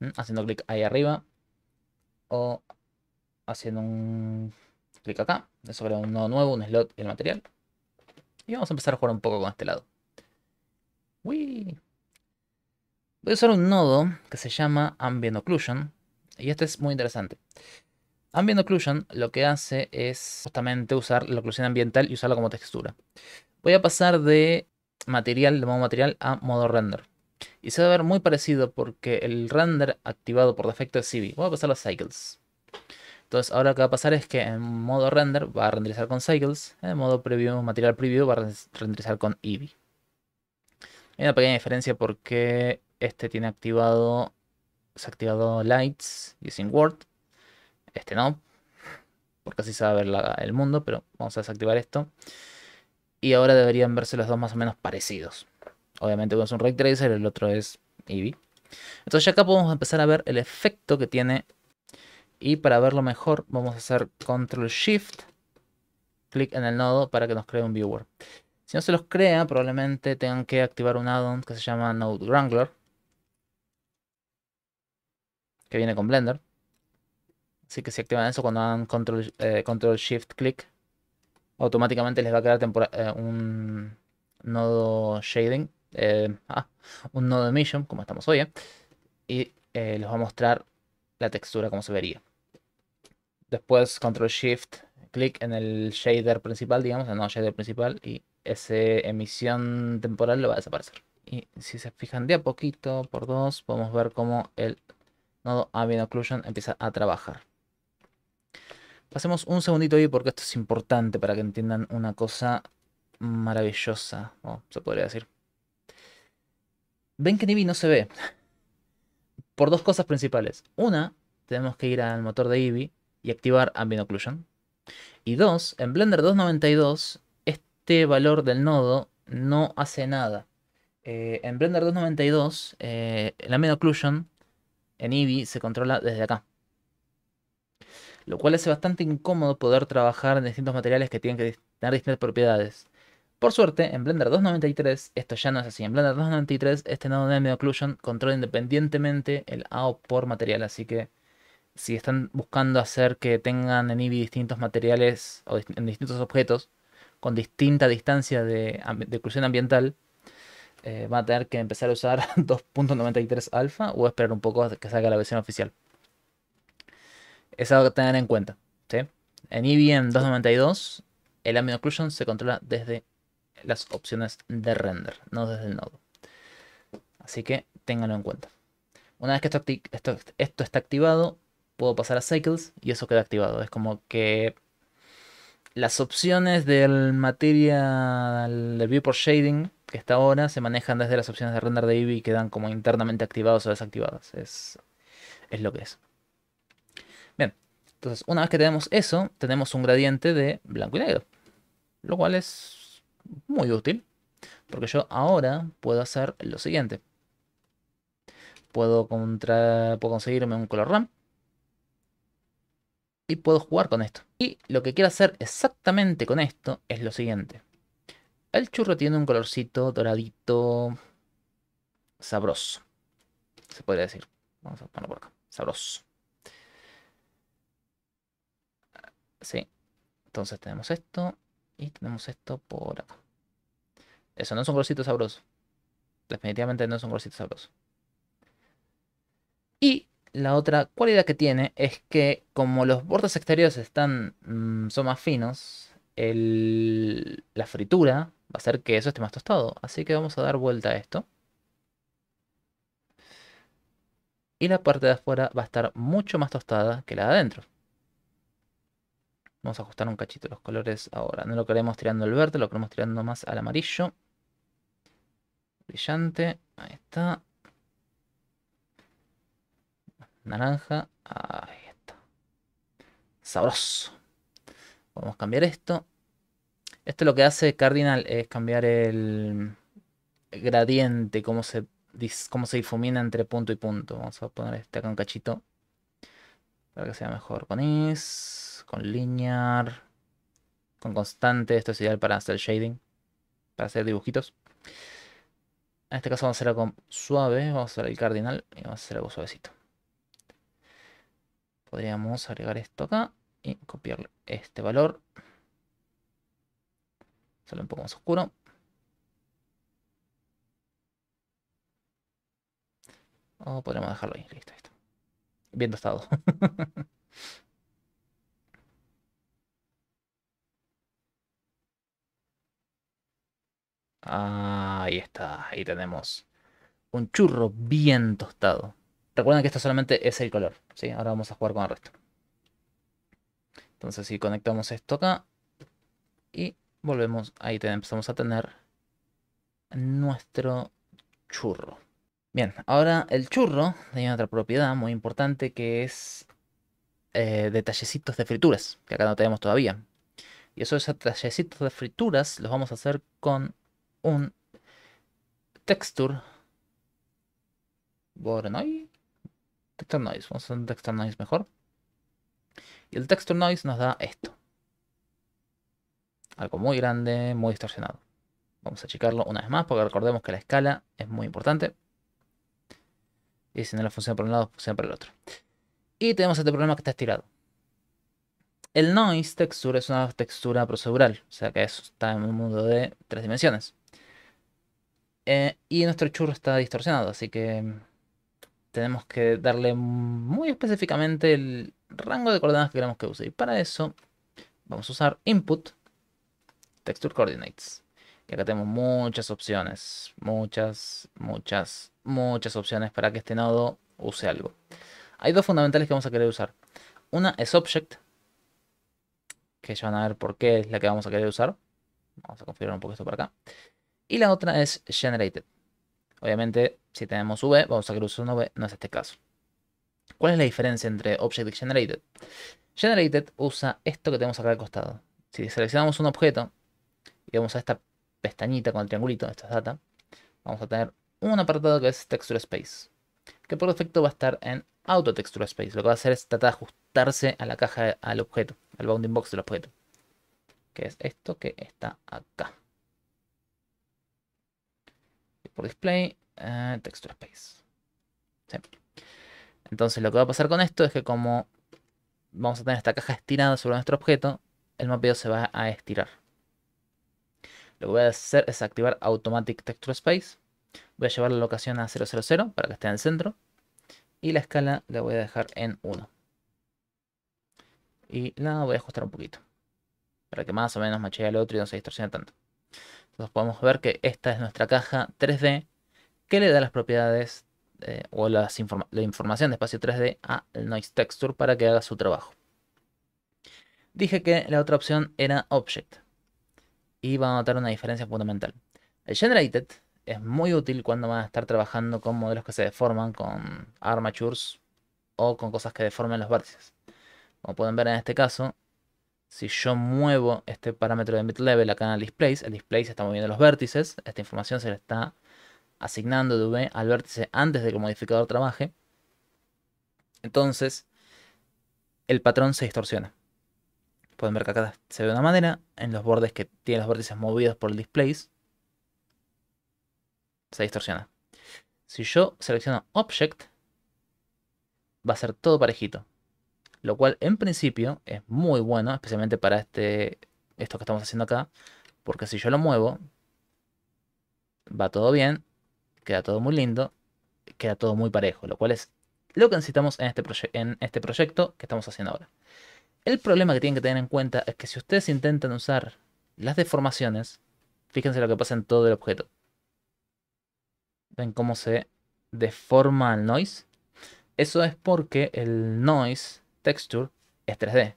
S1: Mm, haciendo clic ahí arriba. O haciendo un clic acá. Eso crea un nodo nuevo, un slot y el material. Y vamos a empezar a jugar un poco con este lado. Voy a usar un nodo que se llama Ambient Occlusion. Y este es muy interesante. Ambient Occlusion lo que hace es justamente usar la oclusión ambiental y usarla como textura. Voy a pasar de material, de modo material, a modo render. Y se va a ver muy parecido porque el render activado por defecto es CV. Voy a pasar a Cycles. Entonces ahora lo que va a pasar es que en modo render va a renderizar con Cycles, en modo preview, material preview va a renderizar con Eevee. Hay una pequeña diferencia porque este tiene activado, se ha activado Lights using Word, este no, porque así se va a ver el mundo, pero vamos a desactivar esto. Y ahora deberían verse los dos más o menos parecidos. Obviamente uno es un Ray Tracer, el otro es Eevee. Entonces ya acá podemos empezar a ver el efecto que tiene y para verlo mejor vamos a hacer Control Shift, clic en el nodo para que nos cree un viewer. Si no se los crea, probablemente tengan que activar un addon que se llama Node Wrangler, que viene con Blender. Así que si activan eso cuando hagan Control, eh, control Shift, clic, automáticamente les va a crear eh, un nodo shading, eh, ah, un nodo emission, como estamos hoy, y les va a mostrar la textura como se vería. Después control shift, clic en el shader principal, digamos, el no shader principal y ese emisión temporal lo va a desaparecer. Y si se fijan de a poquito, por dos, podemos ver cómo el nodo Ambient Occlusion empieza a trabajar. Pasemos un segundito ahí porque esto es importante para que entiendan una cosa maravillosa, o se podría decir. Ven que Nibi no se ve por dos cosas principales. Una, tenemos que ir al motor de Eevee y activar Ambient Occlusion. Y dos, en Blender 2.92, este valor del nodo no hace nada. Eh, en Blender 2.92, eh, el Ambient Occlusion en Eevee se controla desde acá. Lo cual hace bastante incómodo poder trabajar en distintos materiales que tienen que tener distintas propiedades. Por suerte, en Blender 2.93 esto ya no es así. En Blender 2.93 este nodo de Occlusion controla independientemente el AO por material. Así que si están buscando hacer que tengan en Eevee distintos materiales o en distintos objetos con distinta distancia de, oclusión ambiental, eh, van a tener que empezar a usar 2.93 alfa o esperar un poco hasta que salga la versión oficial. Es algo que tener en cuenta. ¿sí? En Eevee en 2.92 el ambient occlusion se controla desde las opciones de render, no desde el nodo. Así que ténganlo en cuenta. Una vez que esto, esto, está activado, puedo pasar a Cycles y eso queda activado. Es como que las opciones del material de Viewport Shading que está ahora se manejan desde las opciones de render de Eevee y quedan como internamente activadas o desactivadas. Es, es lo que es. Bien, entonces una vez que tenemos eso, tenemos un gradiente de blanco y negro. Lo cual es muy útil, porque yo ahora puedo hacer lo siguiente. Puedo, puedo conseguirme un color RAM y puedo jugar con esto. Y lo que quiero hacer exactamente con esto es lo siguiente. El churro tiene un colorcito doradito sabroso, se podría decir. Vamos a ponerlo por acá, sabroso. Sí, entonces tenemos esto. Y tenemos esto por acá. Eso no es un grosito sabroso. Definitivamente no es un grosito sabroso. Y la otra cualidad que tiene es que como los bordes exteriores están, mm, son más finos, la fritura va a hacer que eso esté más tostado. Así que vamos a dar vuelta a esto. Y la parte de afuera va a estar mucho más tostada que la de adentro. Vamos a ajustar un cachito los colores ahora. No lo queremos tirando al verde, lo queremos tirando más al amarillo. Brillante, ahí está. Naranja, ahí está. Sabroso. Vamos a cambiar esto. Esto lo que hace Cardinal es cambiar el gradiente, cómo se, cómo se difumina entre punto y punto. Vamos a poner este acá un cachito para que sea mejor con is con linear, con constante. Esto es ideal para hacer shading, para hacer dibujitos. En este caso vamos a hacer algo suave, vamos a hacer el cardinal y vamos a hacer algo suavecito. Podríamos agregar esto acá y copiar este valor. Solo un poco más oscuro. O podríamos dejarlo ahí, listo, listo. Bien tostado. Ah, ahí está, ahí tenemos un churro bien tostado. Recuerden que esto solamente es el color, ¿sí? Ahora vamos a jugar con el resto. Entonces si conectamos esto acá y volvemos, ahí empezamos a tener nuestro churro. Bien, ahora el churro tiene otra propiedad muy importante que es eh, detallecitos de frituras, que acá no tenemos todavía. Y esos detallecitos de frituras los vamos a hacer con un texture border noise, texture noise, vamos a hacer un texture noise mejor. Y el texture noise nos da esto. Algo muy grande, muy distorsionado. Vamos a checarlo una vez más porque recordemos que la escala es muy importante. Y si no la funciona por un lado, funciona por el otro. Y tenemos este problema que está estirado. El noise texture es una textura procedural, o sea que está en un mundo de tres dimensiones. Eh, y nuestro churro está distorsionado, así que tenemos que darle muy específicamente el rango de coordenadas que queremos que use. Y para eso vamos a usar input texture coordinates. Y acá tenemos muchas opciones, muchas, muchas, muchas opciones para que este nodo use algo. Hay dos fundamentales que vamos a querer usar. Una es object, que ya van a ver por qué es la que vamos a querer usar. Vamos a configurar un poco esto por acá. Y la otra es generated. Obviamente, si tenemos V, vamos a querer usar una V, no es este caso. ¿Cuál es la diferencia entre Object y Generated? Generated usa esto que tenemos acá al costado. Si seleccionamos un objeto y vamos a esta pestañita con el triangulito, esta data, vamos a tener un apartado que es Texture Space, que por defecto va a estar en Auto Texture Space. Lo que va a hacer es tratar de ajustarse a la caja, al objeto, al bounding box del objeto, que es esto que está acá por display, eh, texture space. Entonces lo que va a pasar con esto es que como vamos a tener esta caja estirada sobre nuestro objeto, el mapeo se va a estirar. Lo que voy a hacer es activar Automatic Texture Space. Voy a llevar la locación a 000 para que esté en el centro. Y la escala la voy a dejar en 1. Y la voy a ajustar un poquito. Para que más o menos machee al otro y no se distorsione tanto. Entonces podemos ver que esta es nuestra caja 3D que le da las propiedades eh, o las la información de espacio 3D al Noise Texture para que haga su trabajo. Dije que la otra opción era Object y van a notar una diferencia fundamental. El Generated es muy útil cuando van a estar trabajando con modelos que se deforman, con armatures o con cosas que deformen los vértices. Como pueden ver en este caso, si yo muevo este parámetro de mid-level acá en el displace, el display se está moviendo los vértices, esta información se le está asignando de V al vértice antes de que el modificador trabaje, entonces el patrón se distorsiona. Pueden ver que acá se ve de una manera, en los bordes que tienen los vértices movidos por el displays, se distorsiona. Si yo selecciono Object, va a ser todo parejito. Lo cual en principio es muy bueno, especialmente para este, esto que estamos haciendo acá. Porque si yo lo muevo, va todo bien, queda todo muy lindo, queda todo muy parejo. Lo cual es lo que necesitamos en este, en este proyecto que estamos haciendo ahora. El problema que tienen que tener en cuenta es que si ustedes intentan usar las deformaciones, fíjense lo que pasa en todo el objeto. ¿Ven cómo se deforma el noise? Eso es porque el noise texture es 3D.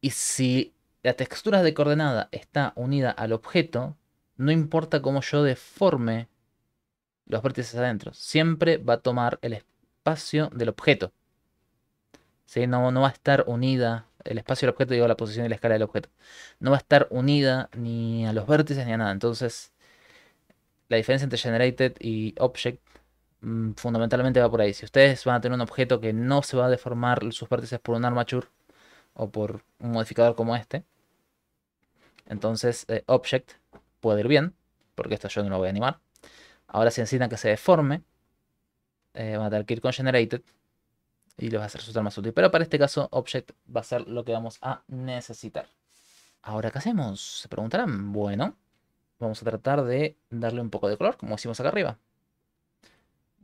S1: Y si la textura de coordenada está unida al objeto, no importa cómo yo deforme los vértices adentro, siempre va a tomar el espacio del objeto. si No, no va a estar unida el espacio del objeto, digo la posición y la escala del objeto. No va a estar unida ni a los vértices ni a nada. Entonces, la diferencia entre generated y object Mm, fundamentalmente va por ahí. Si ustedes van a tener un objeto que no se va a deformar sus vértices por un armature o por un modificador como este, entonces eh, object puede ir bien, porque esto yo no lo voy a animar. Ahora si necesitan que se deforme, eh, van a tener que ir con generated y les va a resultar más útil. Pero para este caso object va a ser lo que vamos a necesitar. Ahora, ¿qué hacemos? Se preguntarán. Bueno, vamos a tratar de darle un poco de color, como hicimos acá arriba.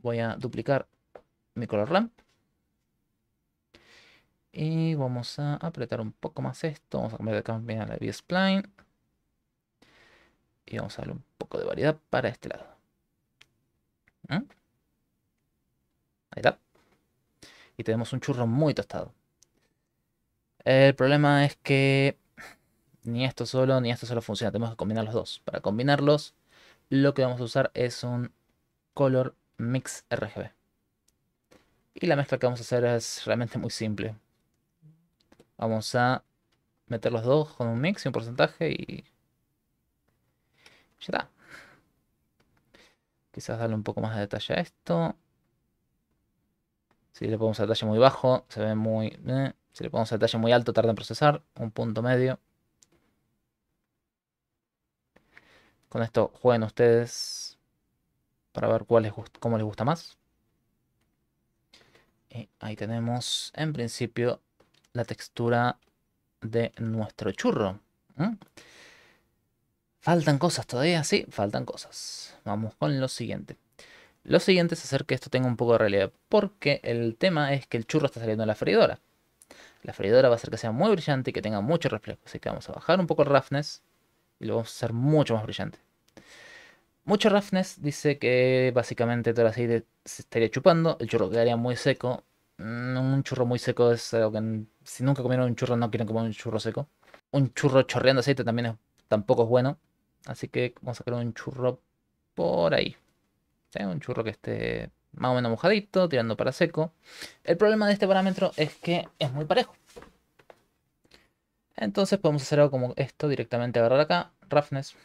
S1: Voy a duplicar mi color RAM. Y vamos a apretar un poco más esto. Vamos a cambiar de la v spline Y vamos a darle un poco de variedad para este lado. ¿Mm? Ahí está. Y tenemos un churro muy tostado. El problema es que ni esto solo ni esto solo funciona. Tenemos que combinar los dos. Para combinarlos, lo que vamos a usar es un color mix RGB. Y la mezcla que vamos a hacer es realmente muy simple. Vamos a meter los dos con un mix y un porcentaje y... Ya está. Quizás darle un poco más de detalle a esto. Si le ponemos detalle muy bajo, se ve muy... Eh, si le ponemos detalle muy alto, tarda en procesar. Un punto medio. Con esto jueguen ustedes para ver cuál cómo les gusta más. Y eh, ahí tenemos en principio la textura de nuestro churro. Faltan cosas todavía, sí, faltan cosas. Vamos con lo siguiente. Lo siguiente es hacer que esto tenga un poco de realidad, porque el tema es que el churro está saliendo de la freidora. La freidora va a hacer que sea muy brillante y que tenga mucho reflejo, así que vamos a bajar un poco el roughness y lo vamos a hacer mucho más brillante. Mucho roughness dice que básicamente todo el aceite se estaría chupando, el churro quedaría muy seco. Mm, un churro muy seco es algo que si nunca comieron un churro no quieren comer un churro seco. Un churro chorreando aceite también tampoco es bueno. Así que vamos a sacar un churro por ahí. Un churro que esté más o menos mojadito, tirando para seco. El problema de este parámetro es que es muy parejo. Entonces podemos hacer algo como esto, directamente agarrar acá, roughness,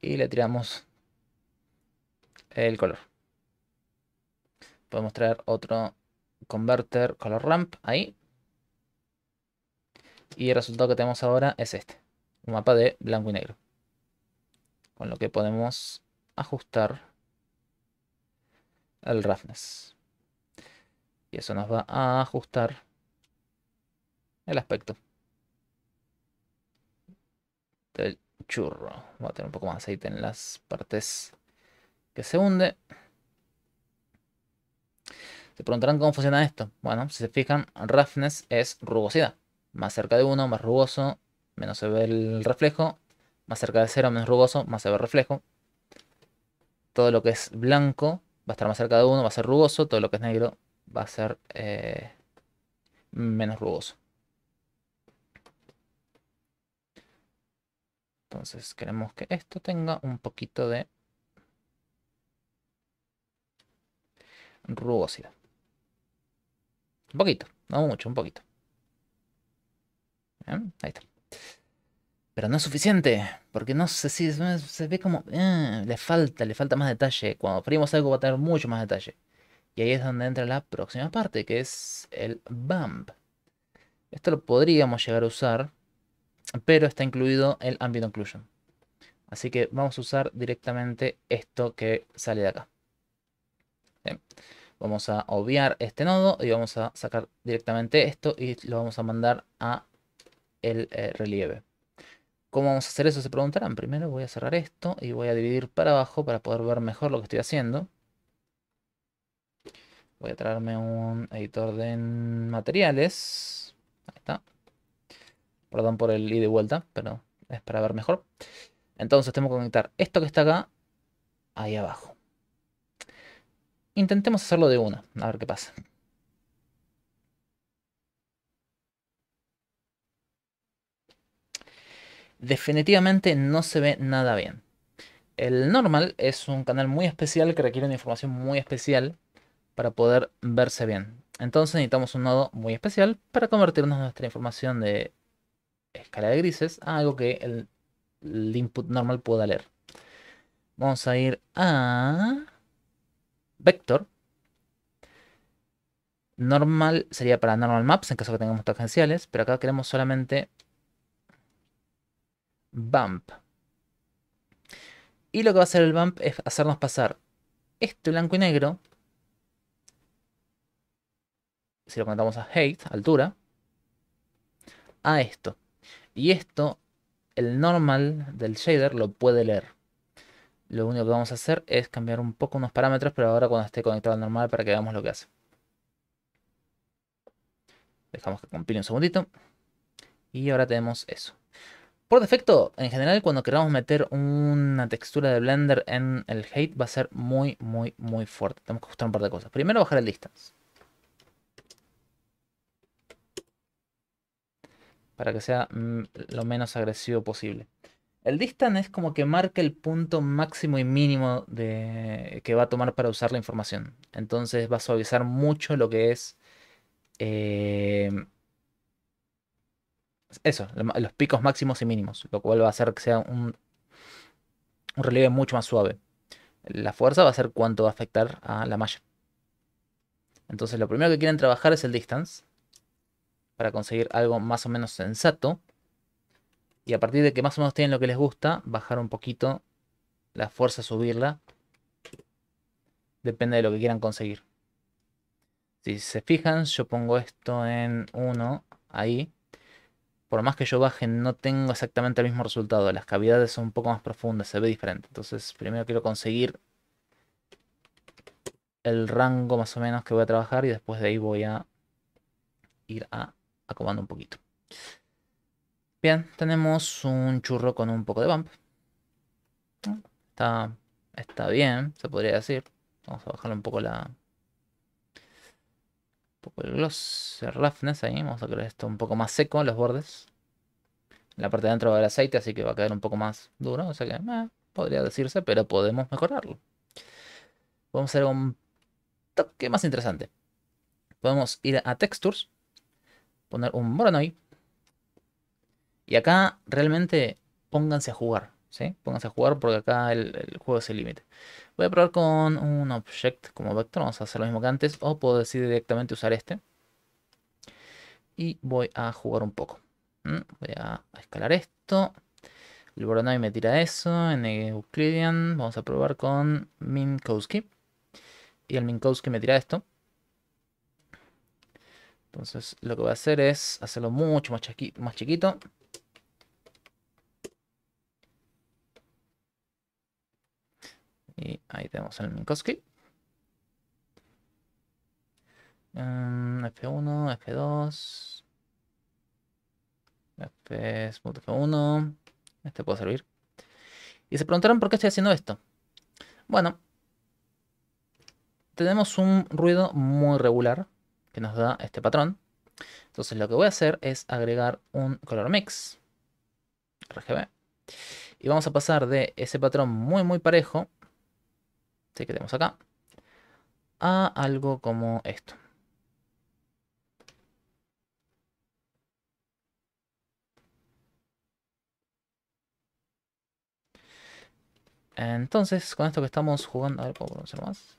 S1: y le tiramos el color. Podemos traer otro converter color ramp ahí. Y el resultado que tenemos ahora es este. Un mapa de blanco y negro. Con lo que podemos ajustar el roughness. Y eso nos va a ajustar el aspecto. churro. Voy a tener un poco más de aceite en las partes que se hunde. Se preguntarán cómo funciona esto. Bueno, si se fijan, roughness es rugosidad. Más cerca de 1, más rugoso, menos se ve el reflejo. Más cerca de 0, menos rugoso, más se ve el reflejo. Todo lo que es blanco va a estar más cerca de 1, va a ser rugoso. Todo lo que es negro va a ser eh, menos rugoso. Entonces queremos que esto tenga un poquito de rugosidad. Un poquito, no mucho, un poquito. ahí está. Pero no es suficiente, porque no sé si se ve como... Eh, le falta, le falta más detalle. Cuando frímos algo va a tener mucho más detalle. Y ahí es donde entra la próxima parte, que es el bump. Esto lo podríamos llegar a usar pero está incluido el Ambient inclusion. Así que vamos a usar directamente esto que sale de acá. Vamos a obviar este nodo y vamos a sacar directamente esto y lo vamos a mandar a el eh, relieve. ¿Cómo vamos a hacer eso? Se preguntarán. Primero voy a cerrar esto y voy a dividir para abajo para poder ver mejor lo que estoy haciendo. Voy a traerme un editor de materiales. Ahí está. Perdón por el ida y vuelta, pero es para ver mejor. Entonces tenemos que conectar esto que está acá, ahí abajo. Intentemos hacerlo de una, a ver qué pasa. Definitivamente no se ve nada bien. El normal es un canal muy especial que requiere una información muy especial para poder verse bien. Entonces necesitamos un nodo muy especial para convertirnos nuestra información de escala de grises ah, algo que el, input normal pueda leer. Vamos a ir a vector. Normal sería para normal maps en caso que tengamos tangenciales, pero acá queremos solamente bump. Y lo que va a hacer el bump es hacernos pasar este blanco y negro. Si lo conectamos a height, altura, a esto. Y esto, el normal del shader lo puede leer. Lo único que vamos a hacer es cambiar un poco unos parámetros, pero ahora cuando esté conectado al normal para que veamos lo que hace. Dejamos que compile un segundito. Y ahora tenemos eso. Por defecto, en general, cuando queramos meter una textura de Blender en el Hate, va a ser muy, muy, muy fuerte. Tenemos que ajustar un par de cosas. Primero, bajar el distance. para que sea mm, lo menos agresivo posible. El Distance es como que marca el punto máximo y mínimo que va a tomar para usar la información. Entonces va a suavizar mucho lo que es eh, eso, los picos máximos y mínimos, lo cual va a hacer que sea un, un relieve mucho más suave. La fuerza va a ser cuánto va a afectar a la malla. Entonces lo primero que quieren trabajar es el distance para conseguir algo más o menos sensato. Y a partir de que más o menos tienen lo que les gusta, bajar un poquito la fuerza, subirla. Depende de lo que quieran conseguir. Si se fijan, yo pongo esto en 1 ahí. Por más que yo baje, no tengo exactamente el mismo resultado. Las cavidades son un poco más profundas, se ve diferente. Entonces, primero quiero conseguir el rango más o menos que voy a trabajar y después de ahí voy a ir a Acomando un poquito. Bien, tenemos un churro con un poco de bump. Está, está bien, se podría decir. Vamos a bajarle un poco la... poco el gloss, el roughness ahí. Vamos a crear esto un poco más seco, los bordes. La parte de adentro va a haber aceite, así que va a quedar un poco más duro. O sea que eh, podría decirse, pero podemos mejorarlo. Vamos a hacer un toque más interesante. Podemos ir a textures poner un Moranoid. Y acá realmente pónganse a jugar. ¿sí? Pónganse a jugar porque acá el, juego es el límite. Voy a probar con un object como vector. Vamos a hacer lo mismo que antes. O puedo decir directamente usar este. Y voy a jugar un poco. Voy a escalar esto. El Voronoi me tira eso. En Euclidean vamos a probar con Minkowski. Y el Minkowski me tira esto. Entonces lo que voy a hacer es hacerlo mucho más, chiquito, Y ahí tenemos el Minkowski. Mm, F F1. Este puede servir. Y se preguntaron por qué estoy haciendo esto. Bueno. Tenemos un ruido muy regular que nos da este patrón. Entonces lo que voy a hacer es agregar un color mix. RGB. Y vamos a pasar de ese patrón muy muy parejo. Este que tenemos acá. A algo como esto. Entonces, con esto que estamos jugando, a ver, puedo pronunciar más.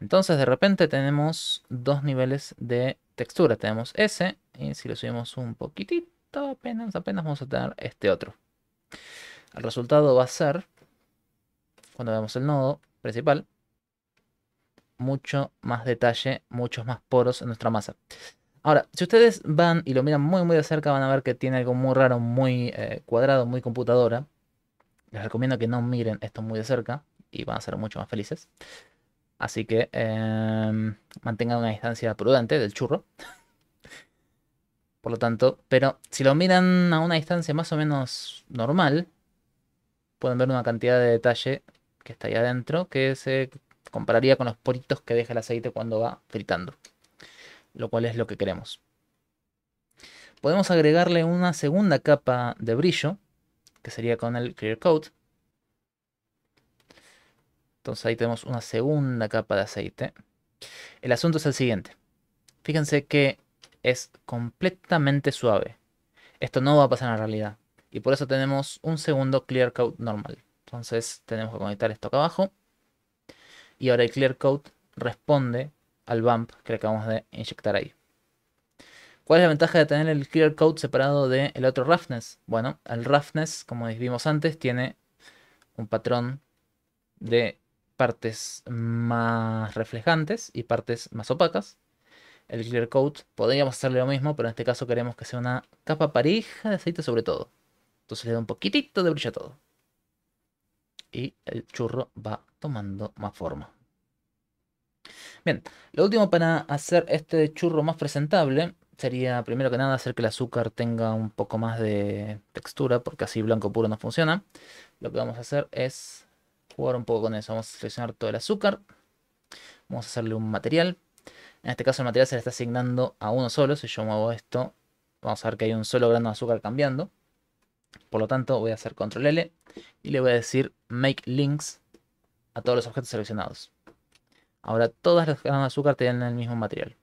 S1: Entonces de repente tenemos dos niveles de textura. Tenemos ese y si lo subimos un poquitito, apenas, apenas vamos a tener este otro. El resultado va a ser, cuando vemos el nodo principal, mucho más detalle, muchos más poros en nuestra masa. Ahora, si ustedes van y lo miran muy muy de cerca, van a ver que tiene algo muy raro, muy eh, cuadrado, muy computadora. Les recomiendo que no miren esto muy de cerca y van a ser mucho más felices. Así que em, mantengan una distancia prudente del churro. Por lo tanto, pero si lo miran a una distancia más o menos normal, pueden ver una cantidad de detalle que está ahí adentro que se compararía con los poritos que deja el aceite cuando va fritando. Lo cual es lo que queremos. Podemos agregarle una segunda capa de brillo, que sería con el Clear Coat, entonces ahí tenemos una segunda capa de aceite. El asunto es el siguiente. Fíjense que es completamente suave. Esto no va a pasar en la realidad. Y por eso tenemos un segundo clear coat normal. Entonces tenemos que conectar esto acá abajo. Y ahora el clear coat responde al bump que le acabamos de inyectar ahí. ¿Cuál es la ventaja de tener el clear coat separado del otro roughness? Bueno, el roughness, como vimos antes, tiene un patrón de partes más reflejantes y partes más opacas. El clear coat podríamos hacerle lo mismo, pero en este caso queremos que sea una capa pareja de aceite sobre todo. Entonces le da un poquitito de brillo a todo. Y el churro va tomando más forma. Bien, lo último para hacer este churro más presentable sería primero que nada hacer que el azúcar tenga un poco más de textura, porque así blanco puro no funciona. Lo que vamos a hacer es jugar un poco con eso. Vamos a seleccionar todo el azúcar. Vamos a hacerle un material. En este caso el material se le está asignando a uno solo. Si yo muevo esto, vamos a ver que hay un solo grano de azúcar cambiando. Por lo tanto, voy a hacer control L y le voy a decir make links a todos los objetos seleccionados. Ahora todas las granos de azúcar tienen el mismo material.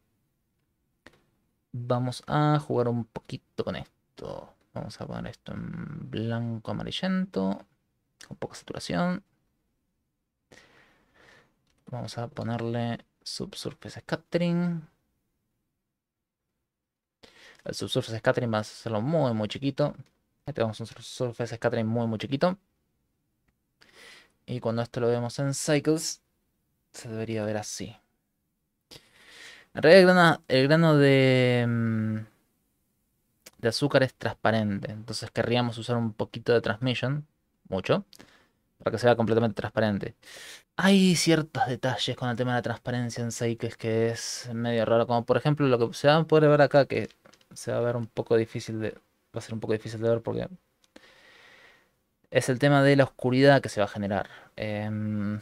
S1: Vamos a jugar un poquito con esto. Vamos a poner esto en blanco amarillento, con poca saturación. Vamos a ponerle subsurface scattering. El subsurface scattering va a hacerlo muy, muy chiquito. tenemos un subsurface scattering muy, muy chiquito. Y cuando esto lo vemos en Cycles, se debería ver así. En realidad el grano, de, mm, de azúcar es transparente. Entonces querríamos usar un poquito de transmission. Mucho. Para que sea completamente transparente. Hay ciertos detalles con el tema de la transparencia en Cycles que es medio raro, como por ejemplo lo que se va a poder ver acá, que se va a ver un poco difícil de. Va a ser un poco difícil de ver porque. Es el tema de la oscuridad que se va a generar. Em,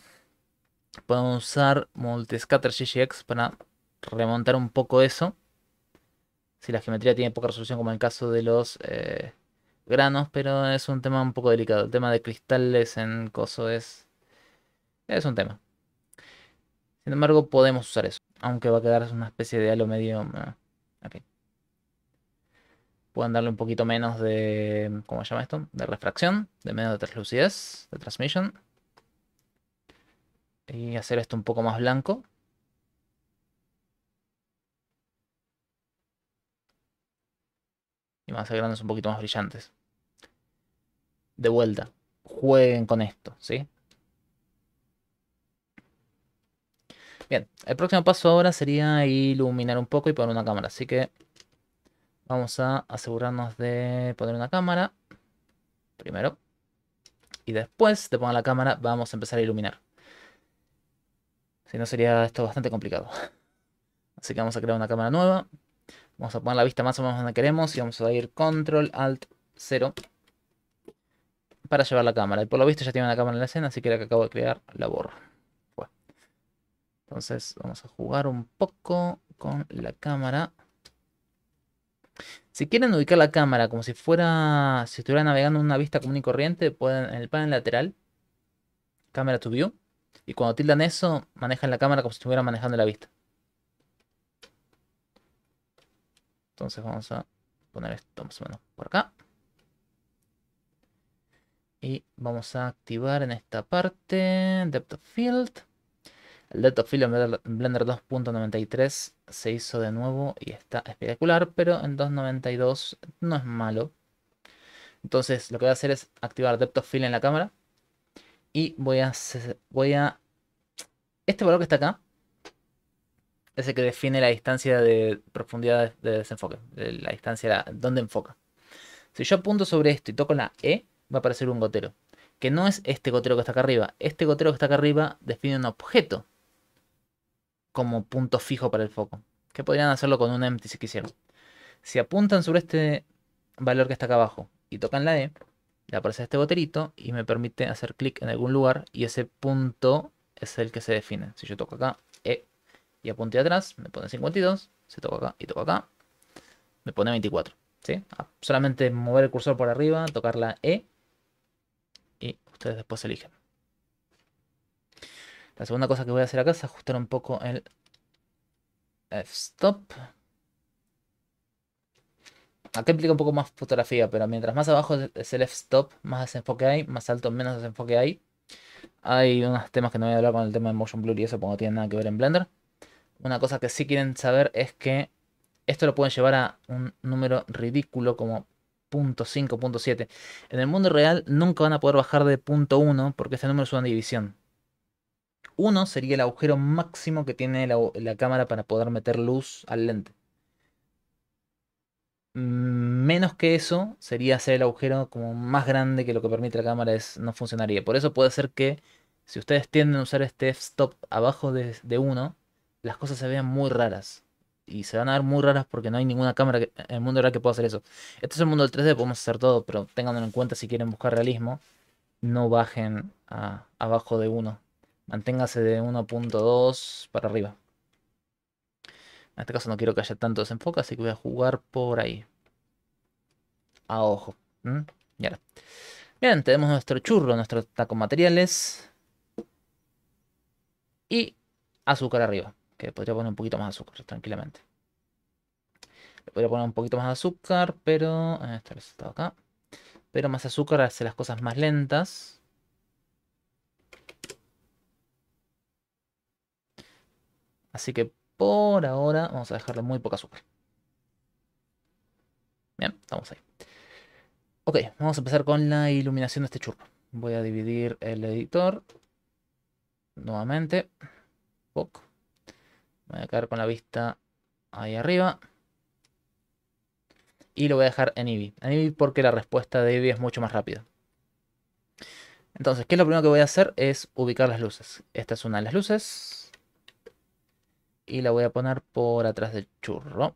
S1: podemos usar Multiscatter GGX para remontar un poco eso. Si la geometría tiene poca resolución, como en el caso de los eh, granos, pero es un tema un poco delicado. El tema de cristales en coso es es un tema. Sin embargo, podemos usar eso. Aunque va a quedar una especie de halo medio... Ah, ok. Pueden darle un poquito menos de... ¿Cómo se llama esto? De refracción. De medio de translucidez. De transmission. Y hacer esto un poco más blanco. y más grandes un poquito más brillantes. De vuelta, jueguen con esto, ¿sí? Bien, el próximo paso ahora sería iluminar un poco y poner una cámara. Así que vamos a asegurarnos de poner una cámara primero. Y después de poner la cámara vamos a empezar a iluminar. Si no sería esto bastante complicado. Así que vamos a crear una cámara nueva. Vamos a poner la vista más o menos donde queremos y vamos a ir control alt 0 para llevar la cámara. Y por lo visto ya tiene una cámara en la escena, así que la que acabo de crear la borro. Entonces vamos a jugar un poco con la cámara. Si quieren ubicar la cámara como si fuera, si estuviera navegando en una vista común y corriente, pueden en el panel lateral, cámara to view, y cuando tildan eso, manejan la cámara como si estuvieran manejando la vista. Entonces vamos a poner esto más o menos por acá. Y vamos a activar en esta parte, depth of field. El Depth of Field en Blender 2.93 se hizo de nuevo y está espectacular, pero en 2.92 no es malo. Entonces lo que voy a hacer es activar Depth of Field en la cámara. Y voy a, voy a... Este valor que está acá es el que define la distancia de profundidad de desenfoque. La distancia donde enfoca. Si yo apunto sobre esto y toco la E, va a aparecer un gotero. Que no es este gotero que está acá arriba. Este gotero que está acá arriba define un objeto como punto fijo para el foco. Que podrían hacerlo con un empty si quisieran. Si apuntan sobre este valor que está acá abajo y tocan la E, le aparece este boterito y me permite hacer clic en algún lugar y ese punto es el que se define. Si yo toco acá, E, y apunte atrás, me pone 52, se toca acá y toco acá, me pone 24. Ah, solamente mover el cursor por arriba, tocar la E y ustedes después eligen. La segunda cosa que voy a hacer acá es ajustar un poco el f-stop. Acá implica un poco más fotografía, pero mientras más abajo es el f-stop, más desenfoque hay, más alto, menos desenfoque hay. Hay unos temas que no voy a hablar con el tema de motion blur y eso porque no tiene nada que ver en Blender. Una cosa que sí quieren saber es que esto lo pueden llevar a un número ridículo como 0.5, 0.7. En el mundo real nunca van a poder bajar de .1 porque este número es una división. Uno sería el agujero máximo que tiene la, cámara para poder meter luz al lente. Mm, menos que eso sería hacer el agujero como más grande que lo que permite la cámara es, no funcionaría. Por eso puede ser que si ustedes tienden a usar este f-stop abajo de, uno, 1, las cosas se vean muy raras. Y se van a ver muy raras porque no hay ninguna cámara en el mundo real que pueda hacer eso. Este es el mundo del 3D, podemos hacer todo, pero tenganlo en cuenta si quieren buscar realismo. No bajen abajo de 1. Manténgase de 1.2 para arriba. En este caso no quiero que haya tanto desenfoque, así que voy a jugar por ahí. A ojo. Bien, tenemos nuestro churro, nuestro taco materiales. Y azúcar arriba, que podría poner un poquito más azúcar, tranquilamente. Le podría poner un poquito más de azúcar, pero... Esto acá. Pero más azúcar hace las cosas más lentas. Así que por ahora vamos a dejarle muy poca azúcar. Bien, estamos ahí. Ok, vamos a empezar con la iluminación de este churro. Voy a dividir el editor. Nuevamente. Voy a quedar con la vista ahí arriba. Y lo voy a dejar en Eevee. En Eevee porque la respuesta de Eevee es mucho más rápida. Entonces, ¿qué es lo primero que voy a hacer? Es ubicar las luces. Esta es una de las luces y la voy a poner por atrás del churro.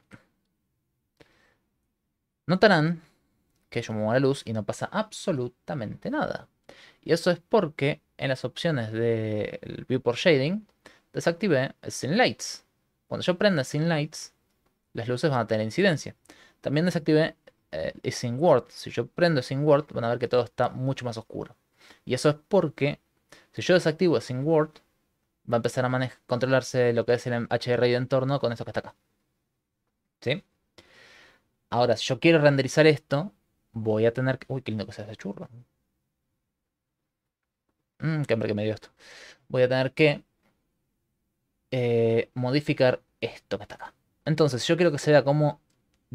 S1: Notarán que yo muevo la luz y no pasa absolutamente nada. Y eso es porque en las opciones del Viewport Shading desactivé Sin Lights. Cuando yo prenda Sin Lights, las luces van a tener incidencia. También desactivé eh, el Sin Word. Si yo prendo Sin Word, van a ver que todo está mucho más oscuro. Y eso es porque si yo desactivo Sin Word, va a empezar a controlarse lo que es el HDR de entorno con esto que está acá. ¿Sí? Ahora, si yo quiero renderizar esto, voy a tener que... Uy, qué lindo que se ese churro. Mmm, qué hambre que me dio esto. Voy a tener que eh, modificar esto que está acá. Entonces, yo quiero que se vea cómo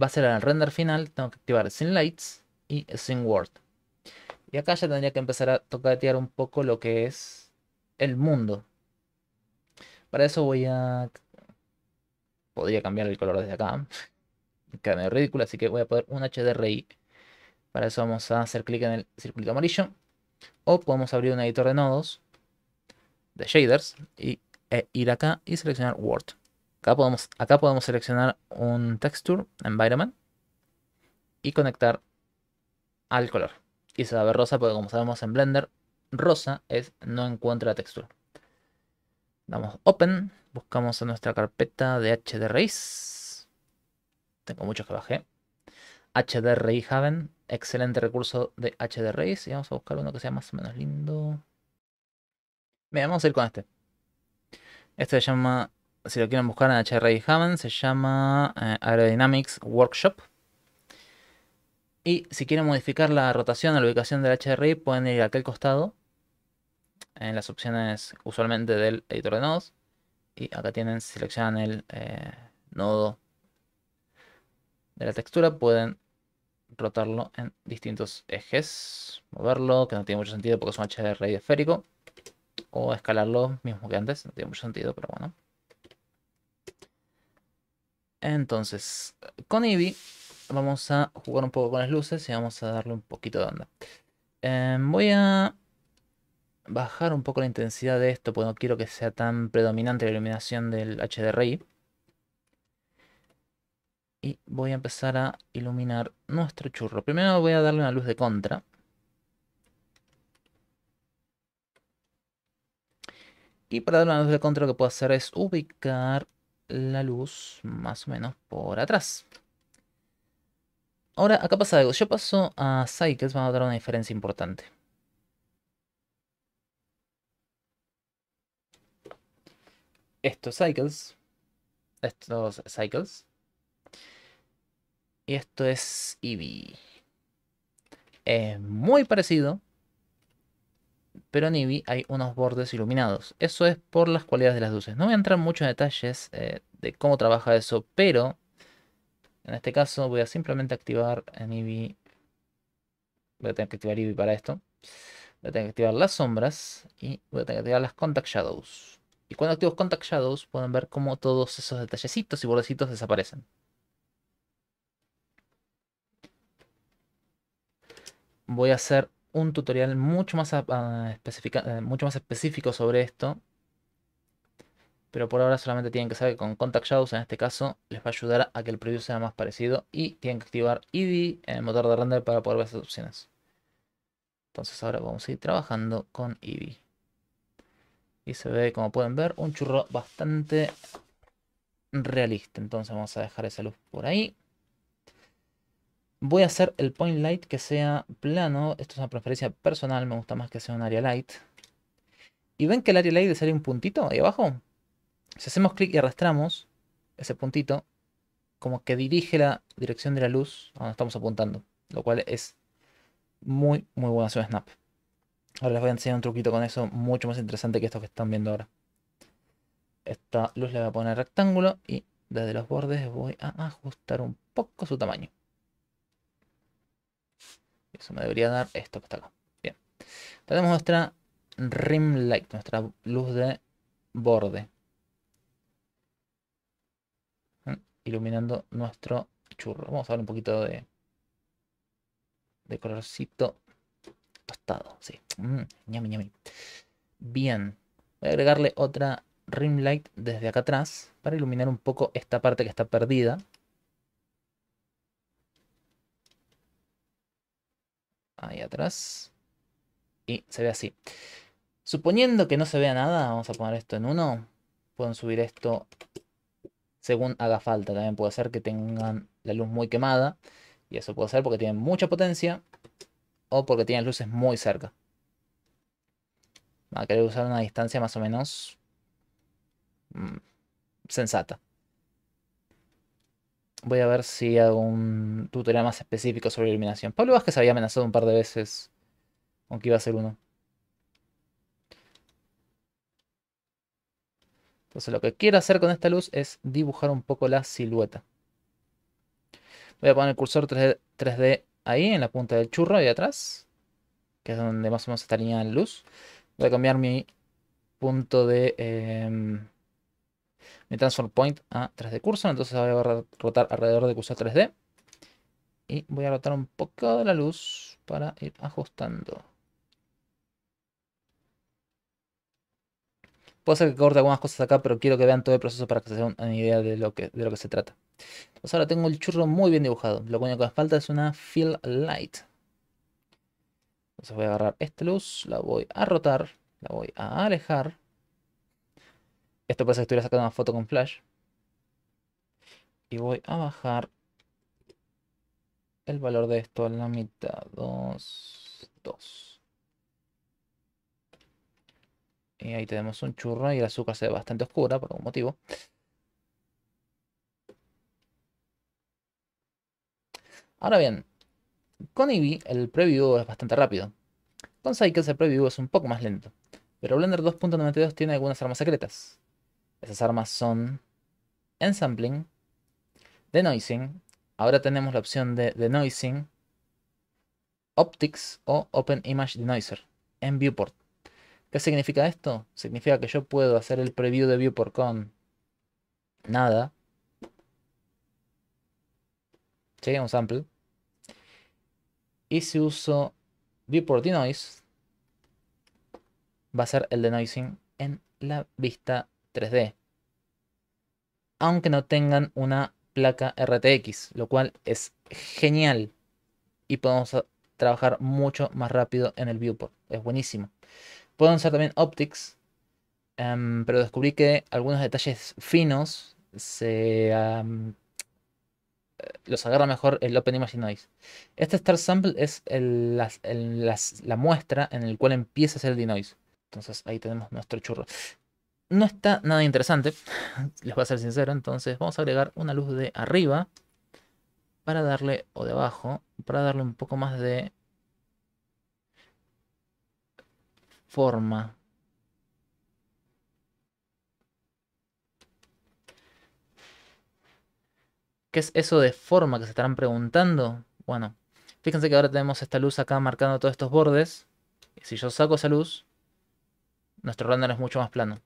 S1: va a ser el render final, tengo que activar Sin Lights y Sin Word. Y acá ya tendría que empezar a tocatear un poco lo que es el mundo para eso voy a... Podría cambiar el color desde acá. Queda medio ridículo, así que voy a poner un HDRI. Para eso vamos a hacer clic en el circulito amarillo. O podemos abrir un editor de nodos. De shaders. Y e ir acá y seleccionar Word. Acá podemos, acá podemos seleccionar un texture, environment. Y conectar al color. Y se va a ver rosa porque como sabemos en Blender, rosa es no encuentra textura. Damos Open. Buscamos en nuestra carpeta de HDRIs. Tengo muchos que bajé. HDRI Haven. Excelente recurso de HDRIs. Y vamos a buscar uno que sea más o menos lindo. Mira, vamos a ir con este. Este se llama, si lo quieren buscar en HDRI Haven, se llama eh, Aerodynamics Workshop. Y si quieren modificar la rotación o la ubicación del HDRI, pueden ir a aquel costado en las opciones usualmente del editor de nodos. Y acá tienen, seleccionan el eh, nodo de la textura, pueden rotarlo en distintos ejes, moverlo, que no tiene mucho sentido porque es un radio esférico, o escalarlo mismo que antes, no tiene mucho sentido, pero bueno. Entonces, con Eevee vamos a jugar un poco con las luces y vamos a darle un poquito de onda. Em, voy a bajar un poco la intensidad de esto, porque no quiero que sea tan predominante la iluminación del HDRI. Y voy a empezar a iluminar nuestro churro. Primero voy a darle una luz de contra. Y para darle una luz de contra lo que puedo hacer es ubicar la luz más o menos por atrás. Ahora, acá pasa algo. Yo paso a Cycles que va a dar una diferencia importante. estos cycles. Estos cycles. Y esto es Eevee. Es muy parecido. Pero en Eevee hay unos bordes iluminados. Eso es por las cualidades de las luces. No voy a entrar mucho en detalles eh, de cómo trabaja eso. Pero en este caso voy a simplemente activar en Eevee. Voy a tener que activar Eevee para esto. Voy a tener que activar las sombras. Y voy a tener que activar las contact shadows. Y cuando activos Contact Shadows pueden ver cómo todos esos detallecitos y bordecitos desaparecen. Voy a hacer un tutorial mucho más, eh, específico sobre esto. Pero por ahora solamente tienen que saber que con Contact Shadows en este caso les va a ayudar a que el preview sea más parecido. Y tienen que activar Eevee en el motor de render para poder ver esas opciones. Entonces ahora vamos a ir trabajando con Eevee. Y se ve, como pueden ver, un churro bastante realista. Entonces vamos a dejar esa luz por ahí. Voy a hacer el point light que sea plano. Esto es una preferencia personal, me gusta más que sea un área light. Y ven que el área light sale un puntito ahí abajo. Si hacemos clic y arrastramos ese puntito, como que dirige la dirección de la luz a donde estamos apuntando. Lo cual es muy, muy buena su Snap. Ahora les voy a enseñar un truquito con eso mucho más interesante que estos que están viendo ahora. Esta luz le voy a poner rectángulo y desde los bordes voy a ajustar un poco su tamaño. Eso me debería dar esto que está acá. Bien. Tenemos nuestra rim light, nuestra luz de borde. Iluminando nuestro churro. Vamos a darle un poquito de, de colorcito tostado, sí. Mm, ñami, Bien, voy a agregarle otra rim light desde acá atrás para iluminar un poco esta parte que está perdida. Ahí atrás. Y se ve así. Suponiendo que no se vea nada, vamos a poner esto en uno. Pueden subir esto según haga falta. También puede ser que tengan la luz muy quemada. Y eso puede ser porque tienen mucha potencia o porque tienes luces muy cerca. Va a querer usar una distancia más o menos mm, sensata. Voy a ver si hago un tutorial más específico sobre iluminación. Pablo Vázquez había amenazado un par de veces, con que iba a ser uno. Entonces lo que quiero hacer con esta luz es dibujar un poco la silueta. Voy a poner el cursor 3D ahí en la punta del churro ahí atrás, que es donde más o menos está alineada la luz. Voy a cambiar mi punto de em, mi transform point a 3D curso, entonces voy a rotar alrededor de cursor 3D. Y voy a rotar un poco de la luz para ir ajustando. Puede ser que corte algunas cosas acá, pero quiero que vean todo el proceso para que se den una idea de lo que, de lo que se trata. Pues ahora tengo el churro muy bien dibujado. Lo único que me falta es una fill light. Entonces voy a agarrar esta luz, la voy a rotar, la voy a alejar. Esto parece que estuviera sacando una foto con flash. Y voy a bajar el valor de esto a la mitad. 2, 2. Y ahí tenemos un churro y el azúcar se ve bastante oscura por algún motivo. Ahora bien, con Eevee el preview es bastante rápido. Con Cycles el preview es un poco más lento. Pero Blender 2.92 tiene algunas armas secretas. Esas armas son Ensampling, Denoising. Ahora tenemos la opción de Denoising, Optics o Open Image Denoiser en Viewport. ¿Qué significa esto? Significa que yo puedo hacer el preview de viewport con nada. sí, un sample. Y si uso viewport denoise, va a ser el denoising en la vista 3D. Aunque no tengan una placa RTX, lo cual es genial. Y podemos trabajar mucho más rápido en el viewport. Es buenísimo. Pueden ser también optics, em, pero descubrí que algunos detalles finos se eh, los agarra mejor el Open Image Noise. Este Star Sample es la muestra en la cual empieza a ser el noise. Entonces ahí tenemos nuestro churro. No está nada interesante, les voy a ser sincero. Entonces vamos a agregar una luz de arriba para darle, o de abajo, para darle un poco más de forma. ¿Qué es eso de forma que se estarán preguntando? Bueno, fíjense que ahora tenemos esta luz acá marcando todos estos bordes. Y si yo saco esa luz, nuestro render es mucho más plano.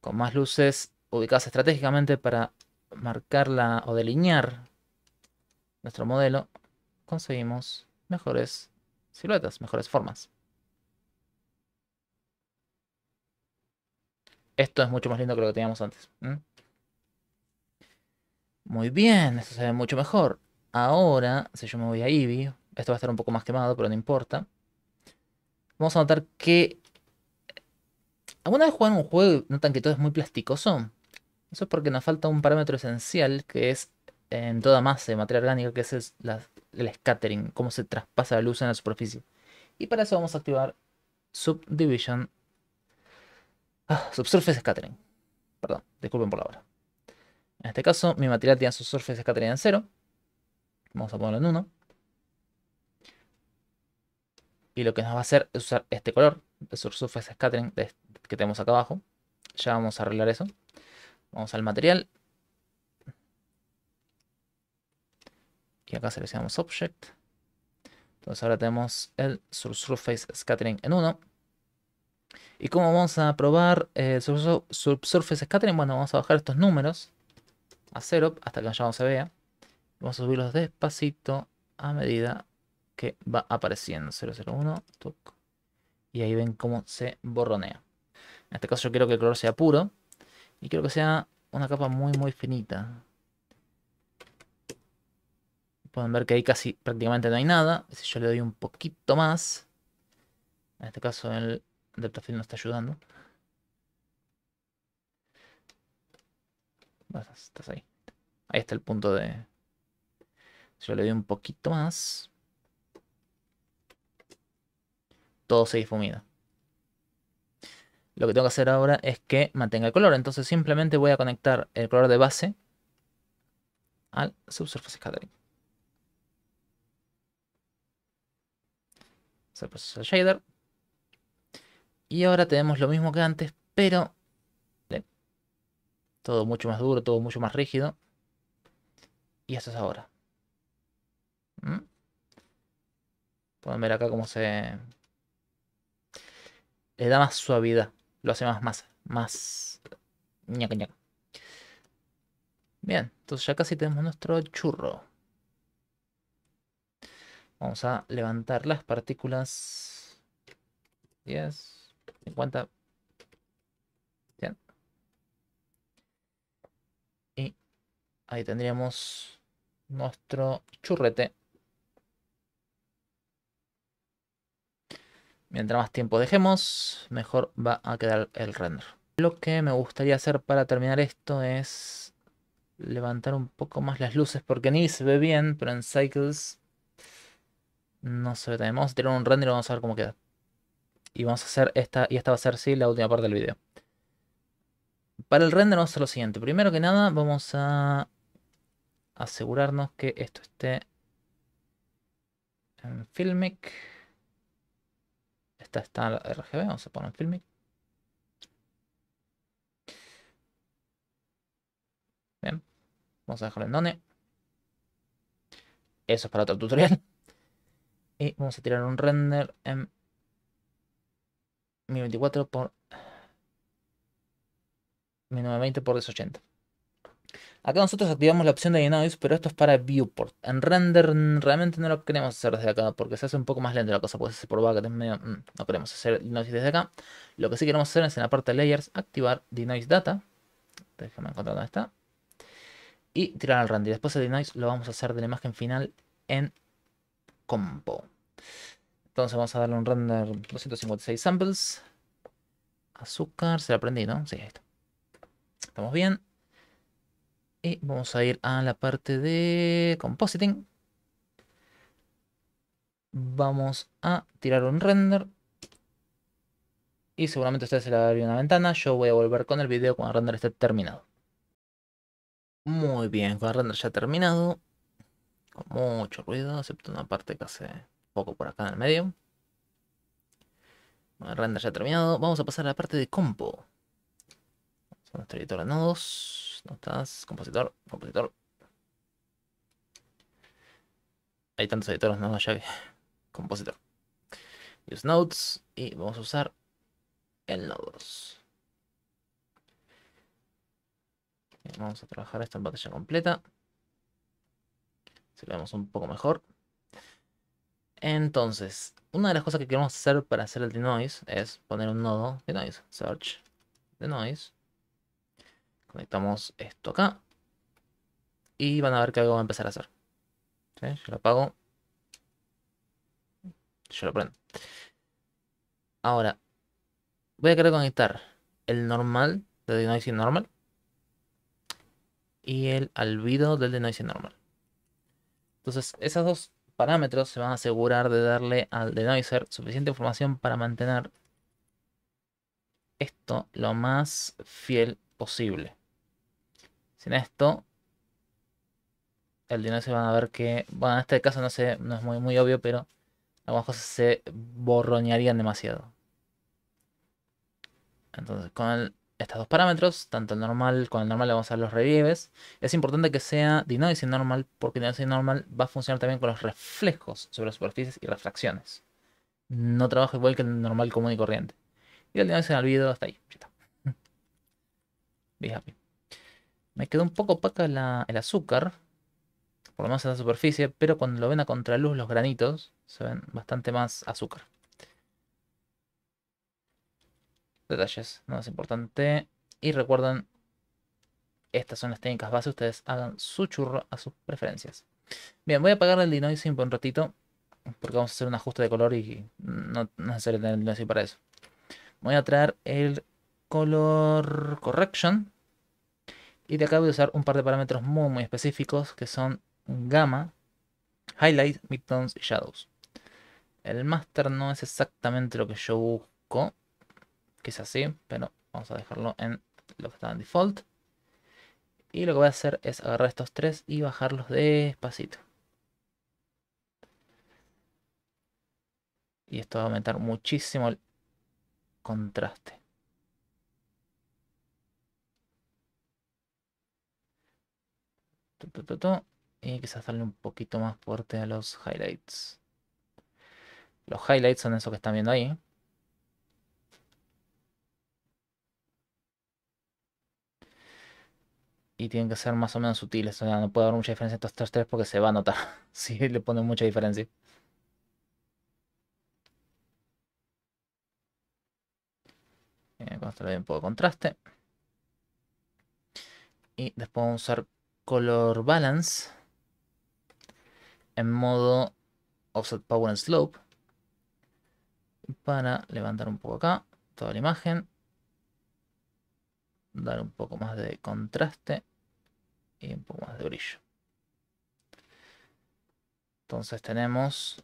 S1: Con más luces ubicadas estratégicamente para marcarla o delinear nuestro modelo, conseguimos mejores siluetas, mejores formas. Esto es mucho más lindo que lo que teníamos antes. Muy bien, esto se ve mucho mejor. Ahora, si yo me voy a Eevee, esto va a estar un poco más quemado, pero no importa. Vamos a notar que... ¿Alguna vez jugaron un juego y notan que todo es muy plasticoso? Eso es porque nos falta un parámetro esencial que es en toda masa de materia orgánica, que es el scattering, cómo se traspasa la luz en la superficie. Y para eso vamos a activar Subdivision Ah, subsurface scattering. Perdón, disculpen por la hora. En este caso, mi material tiene subsurface scattering en 0. Vamos a ponerlo en 1. Y lo que nos va a hacer es usar este color de subsurface scattering este que tenemos acá abajo. Ya vamos a arreglar eso. Vamos al material. Y acá seleccionamos Object. Entonces ahora tenemos el Subsurface Scattering en 1. ¿Y cómo vamos a probar el eh, Subsurface Scattering? Bueno, vamos a bajar estos números a cero hasta que ya no se vea. Vamos a subirlos despacito a medida que va apareciendo. 001, toc. Y ahí ven cómo se borronea. En este caso yo quiero que el color sea puro. Y quiero que sea una capa muy muy finita. Pueden ver que ahí casi prácticamente no hay nada. Si yo le doy un poquito más. En este caso el adaptación no está ayudando. estás ahí. Ahí está el punto de... Si yo le doy un poquito más... Todo se difumina. Lo que tengo que hacer ahora es que mantenga el color. Entonces simplemente voy a conectar el color de base al subsurface scattering. Subsurface shader. Y ahora tenemos lo mismo que antes, pero todo mucho más duro, todo mucho más rígido. Y eso es ahora. ¿Mm? Pueden ver acá cómo se... Le da más suavidad. Lo hace más Más... ñaca Bien, entonces ya casi tenemos nuestro churro. Vamos a levantar las partículas. 10. 50. Y ahí tendríamos nuestro churrete. Mientras más tiempo dejemos, mejor va a quedar el render. Lo que me gustaría hacer para terminar esto es levantar un poco más las luces porque ni se ve bien, pero en Cycles no se ve tan a tirar un render y vamos a ver cómo queda y vamos a hacer esta, y esta va a ser sí la última parte del video. Para el render vamos a hacer lo siguiente. Primero que nada vamos a asegurarnos que esto esté en Filmic. Esta está la RGB, vamos a poner en Filmic. Bien, vamos a dejarlo en Done. Eso es para otro tutorial. Y vamos a tirar un render en 1024 24 por 1920 por 1080. Acá nosotros activamos la opción de Denoise, pero esto es para viewport. En render realmente no lo queremos hacer desde acá, porque se hace un poco más lento la cosa, puede ser por que mm, no queremos hacer Dynamics desde acá. Lo que sí queremos hacer es en la parte de layers activar Denoise Data. Déjame encontrar dónde está. Y tirar al render. Después el Denoise lo vamos a hacer de la imagen final en compo. Entonces vamos a darle un render 256 samples. Azúcar, se lo aprendí, ¿no? Sí, ahí está. Estamos bien. Y vamos a ir a la parte de compositing. Vamos a tirar un render. Y seguramente ustedes se le va a abrir una ventana. Yo voy a volver con el video cuando el render esté terminado. Muy bien, con el render ya terminado. Con mucho ruido, excepto una parte que hace poco por acá en el medio. render ya terminado. Vamos a pasar a la parte de compo. Vamos a nuestro editor nodos. no estás? Compositor, compositor. Hay tantos editores no la llave, Compositor. Use nodes. Y vamos a usar el nodos. Vamos a trabajar esto en pantalla completa. Si lo vemos un poco mejor. Entonces, una de las cosas que queremos hacer para hacer el denoise es poner un nodo denoise, search denoise. Conectamos esto acá. Y van a ver que algo va a empezar a hacer. Yo lo apago. Yo lo prendo. Ahora, voy a querer conectar el normal de y normal y el albido del y normal. Entonces, esas dos parámetros se van a asegurar de darle al denoiser suficiente información para mantener esto lo más fiel posible. Sin esto, el denoiser van a ver que, bueno, en este caso no, sé, no es muy, muy obvio, pero algunas cosas se borroñarían demasiado. Entonces, con el estos dos parámetros, tanto el normal, con el normal le vamos a dar los relieves Es importante que sea y normal, porque y normal va a funcionar también con los reflejos sobre las superficies y refracciones. No trabaja igual que el normal común y corriente. Y el denoising en hasta ahí. está. ahí. Me quedó un poco opaca el azúcar, por lo menos en la superficie, pero cuando lo ven a contraluz los granitos, se ven bastante más azúcar. detalles, no es importante. Y recuerden, estas son las técnicas base, ustedes hagan su churro a sus preferencias. Bien, voy a apagar el Dino por un ratito, porque vamos a hacer un ajuste de color y no, es necesario tener el para eso. Voy a traer el Color Correction, y de acá voy a usar un par de parámetros muy muy específicos que son gamma, highlight midtones y shadows. El master no es exactamente lo que yo busco que es así, pero vamos a dejarlo en lo que está en default. Y lo que voy a hacer es agarrar estos tres y bajarlos despacito. Y esto va a aumentar muchísimo el contraste. Y quizás darle un poquito más fuerte a los highlights. Los highlights son esos que están viendo ahí. y tienen que ser más o menos sutiles. O sea, no puede haber mucha diferencia entre estos tres porque se va a notar. si le ponen mucha diferencia. a un poco de contraste. Y después vamos a usar Color Balance en modo Offset Power and Slope para levantar un poco acá toda la imagen dar un poco más de contraste y un poco más de brillo. Entonces tenemos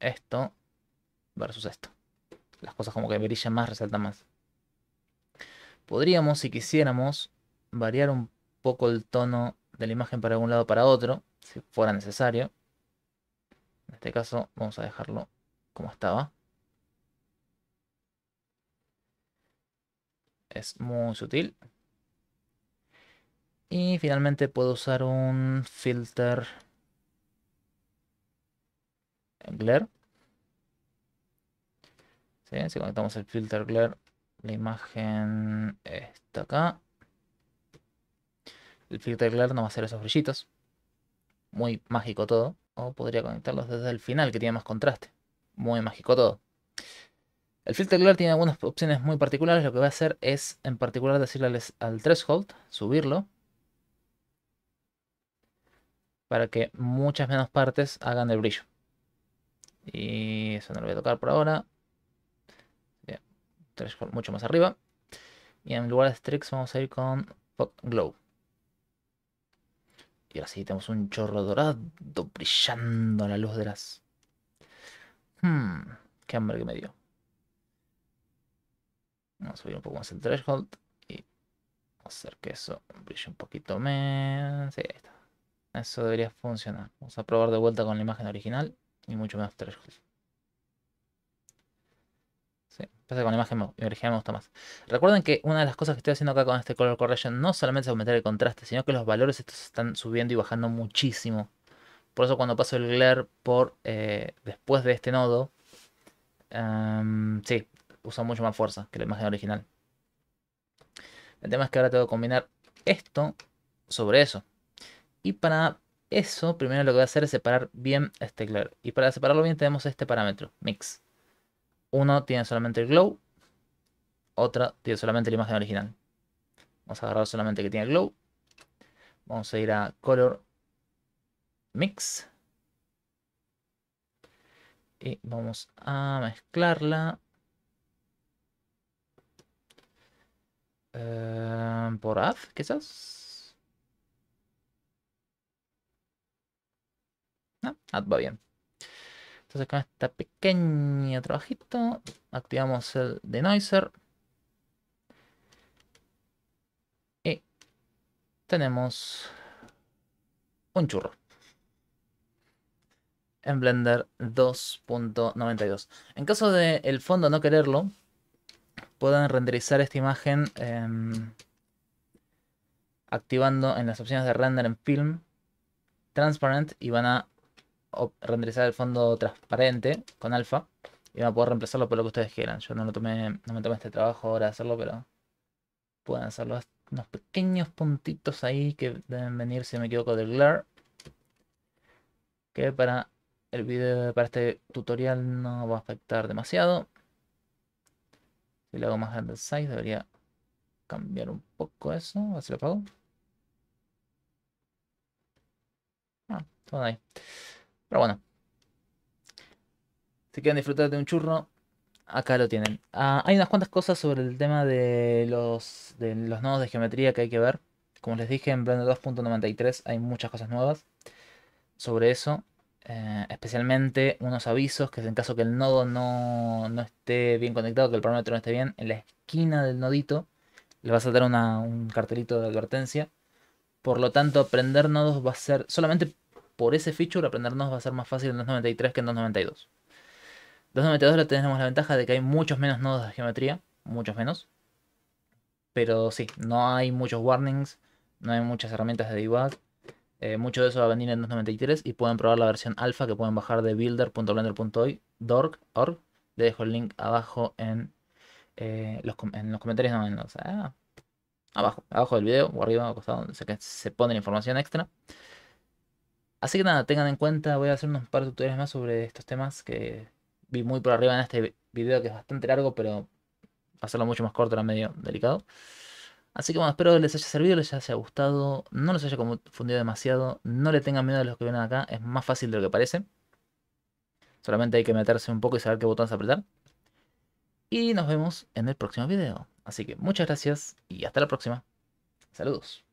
S1: esto versus esto. Las cosas como que brillan más, resaltan más. Podríamos, si quisiéramos, variar un poco el tono de la imagen para un lado para otro, si fuera necesario. En este caso vamos a dejarlo como estaba. es muy sutil. Y finalmente puedo usar un filter glare. Si conectamos el filter glare, la imagen está acá. El filter glare no va a hacer esos brillitos. Muy mágico todo. O podría conectarlos desde el final, que tiene más contraste. Muy mágico todo. El filter Glare tiene algunas opciones muy particulares. Lo que voy a hacer es, en particular, decirles al threshold, subirlo. Para que muchas menos partes hagan el brillo. Y eso no lo voy a tocar por ahora. threshold mucho más arriba. Y en lugar de Strix vamos a ir con Fog Glow. Y ahora sí, tenemos un chorro dorado brillando a la luz de las... Hmm, qué hambre que me dio. Vamos a subir un poco más el threshold y a hacer que eso brille un poquito más. Sí, ahí está. Eso debería funcionar. Vamos a probar de vuelta con la imagen original y mucho menos threshold. Sí, pasa con la imagen original me gusta más. Recuerden que una de las cosas que estoy haciendo acá con este color correction no solamente es aumentar el contraste, sino que los valores estos están subiendo y bajando muchísimo. Por eso cuando paso el glare por eh, después de este nodo, em, sí, usa mucho más fuerza que la imagen original. El tema es que ahora tengo que combinar esto sobre eso. Y para eso, primero lo que voy a hacer es separar bien este claro Y para separarlo bien tenemos este parámetro, mix. Uno tiene solamente el glow, otra tiene solamente la imagen original. Vamos a agarrar solamente que tiene el glow. Vamos a ir a color mix. Y vamos a mezclarla. por ad quizás. No, ah, va bien. Entonces con este pequeño trabajito activamos el denoiser. Y tenemos un churro. En Blender 2.92. En caso de el fondo no quererlo, pueden renderizar esta imagen. Em, activando en las opciones de render en film transparent y van a renderizar el fondo transparente con alfa y van a poder reemplazarlo por lo que ustedes quieran. Yo no, lo tomé, me tomé este trabajo ahora de hacerlo, pero pueden hacerlo. Unos pequeños puntitos ahí que deben venir, si me equivoco, del glare. Que para el video, para este tutorial no va a afectar demasiado. Si le hago más grande el size, debería cambiar un poco eso. Así lo apago. Pero bueno. Si quieren disfrutar de un churro, acá lo tienen. Ah, hay unas cuantas cosas sobre el tema de los, de los nodos de geometría que hay que ver. Como les dije, en Blender 2.93 hay muchas cosas nuevas sobre eso. Eh, especialmente unos avisos que en caso que el nodo no, esté bien conectado, que el parámetro no esté bien, en la esquina del nodito le vas a dar un cartelito de advertencia. Por lo tanto, aprender nodos va a ser solamente por ese feature aprendernos va a ser más fácil en 293 que en 292. 292 le tenemos la ventaja de que hay muchos menos nodos de geometría, muchos menos. Pero sí, no hay muchos warnings, no hay muchas herramientas de debug. Eh, mucho de eso va a venir en 293 y pueden probar la versión alfa que pueden bajar de builder.blender.org. Le dejo el link abajo en, eh, los, en los comentarios, ah, abajo, abajo del video o arriba, o donde se pone la información extra. Así que nada, tengan en cuenta, voy a hacer unos par de tutoriales más sobre estos temas que vi muy por arriba en este video que es bastante largo, pero hacerlo mucho más corto era medio delicado. Así que bueno, espero que les haya servido, les haya gustado, no les haya confundido demasiado, no le tengan miedo a los que vienen acá, es más fácil de lo que parece. Solamente hay que meterse un poco y saber qué botones apretar. Y nos vemos en el próximo video. Así que muchas gracias y hasta la próxima. Saludos.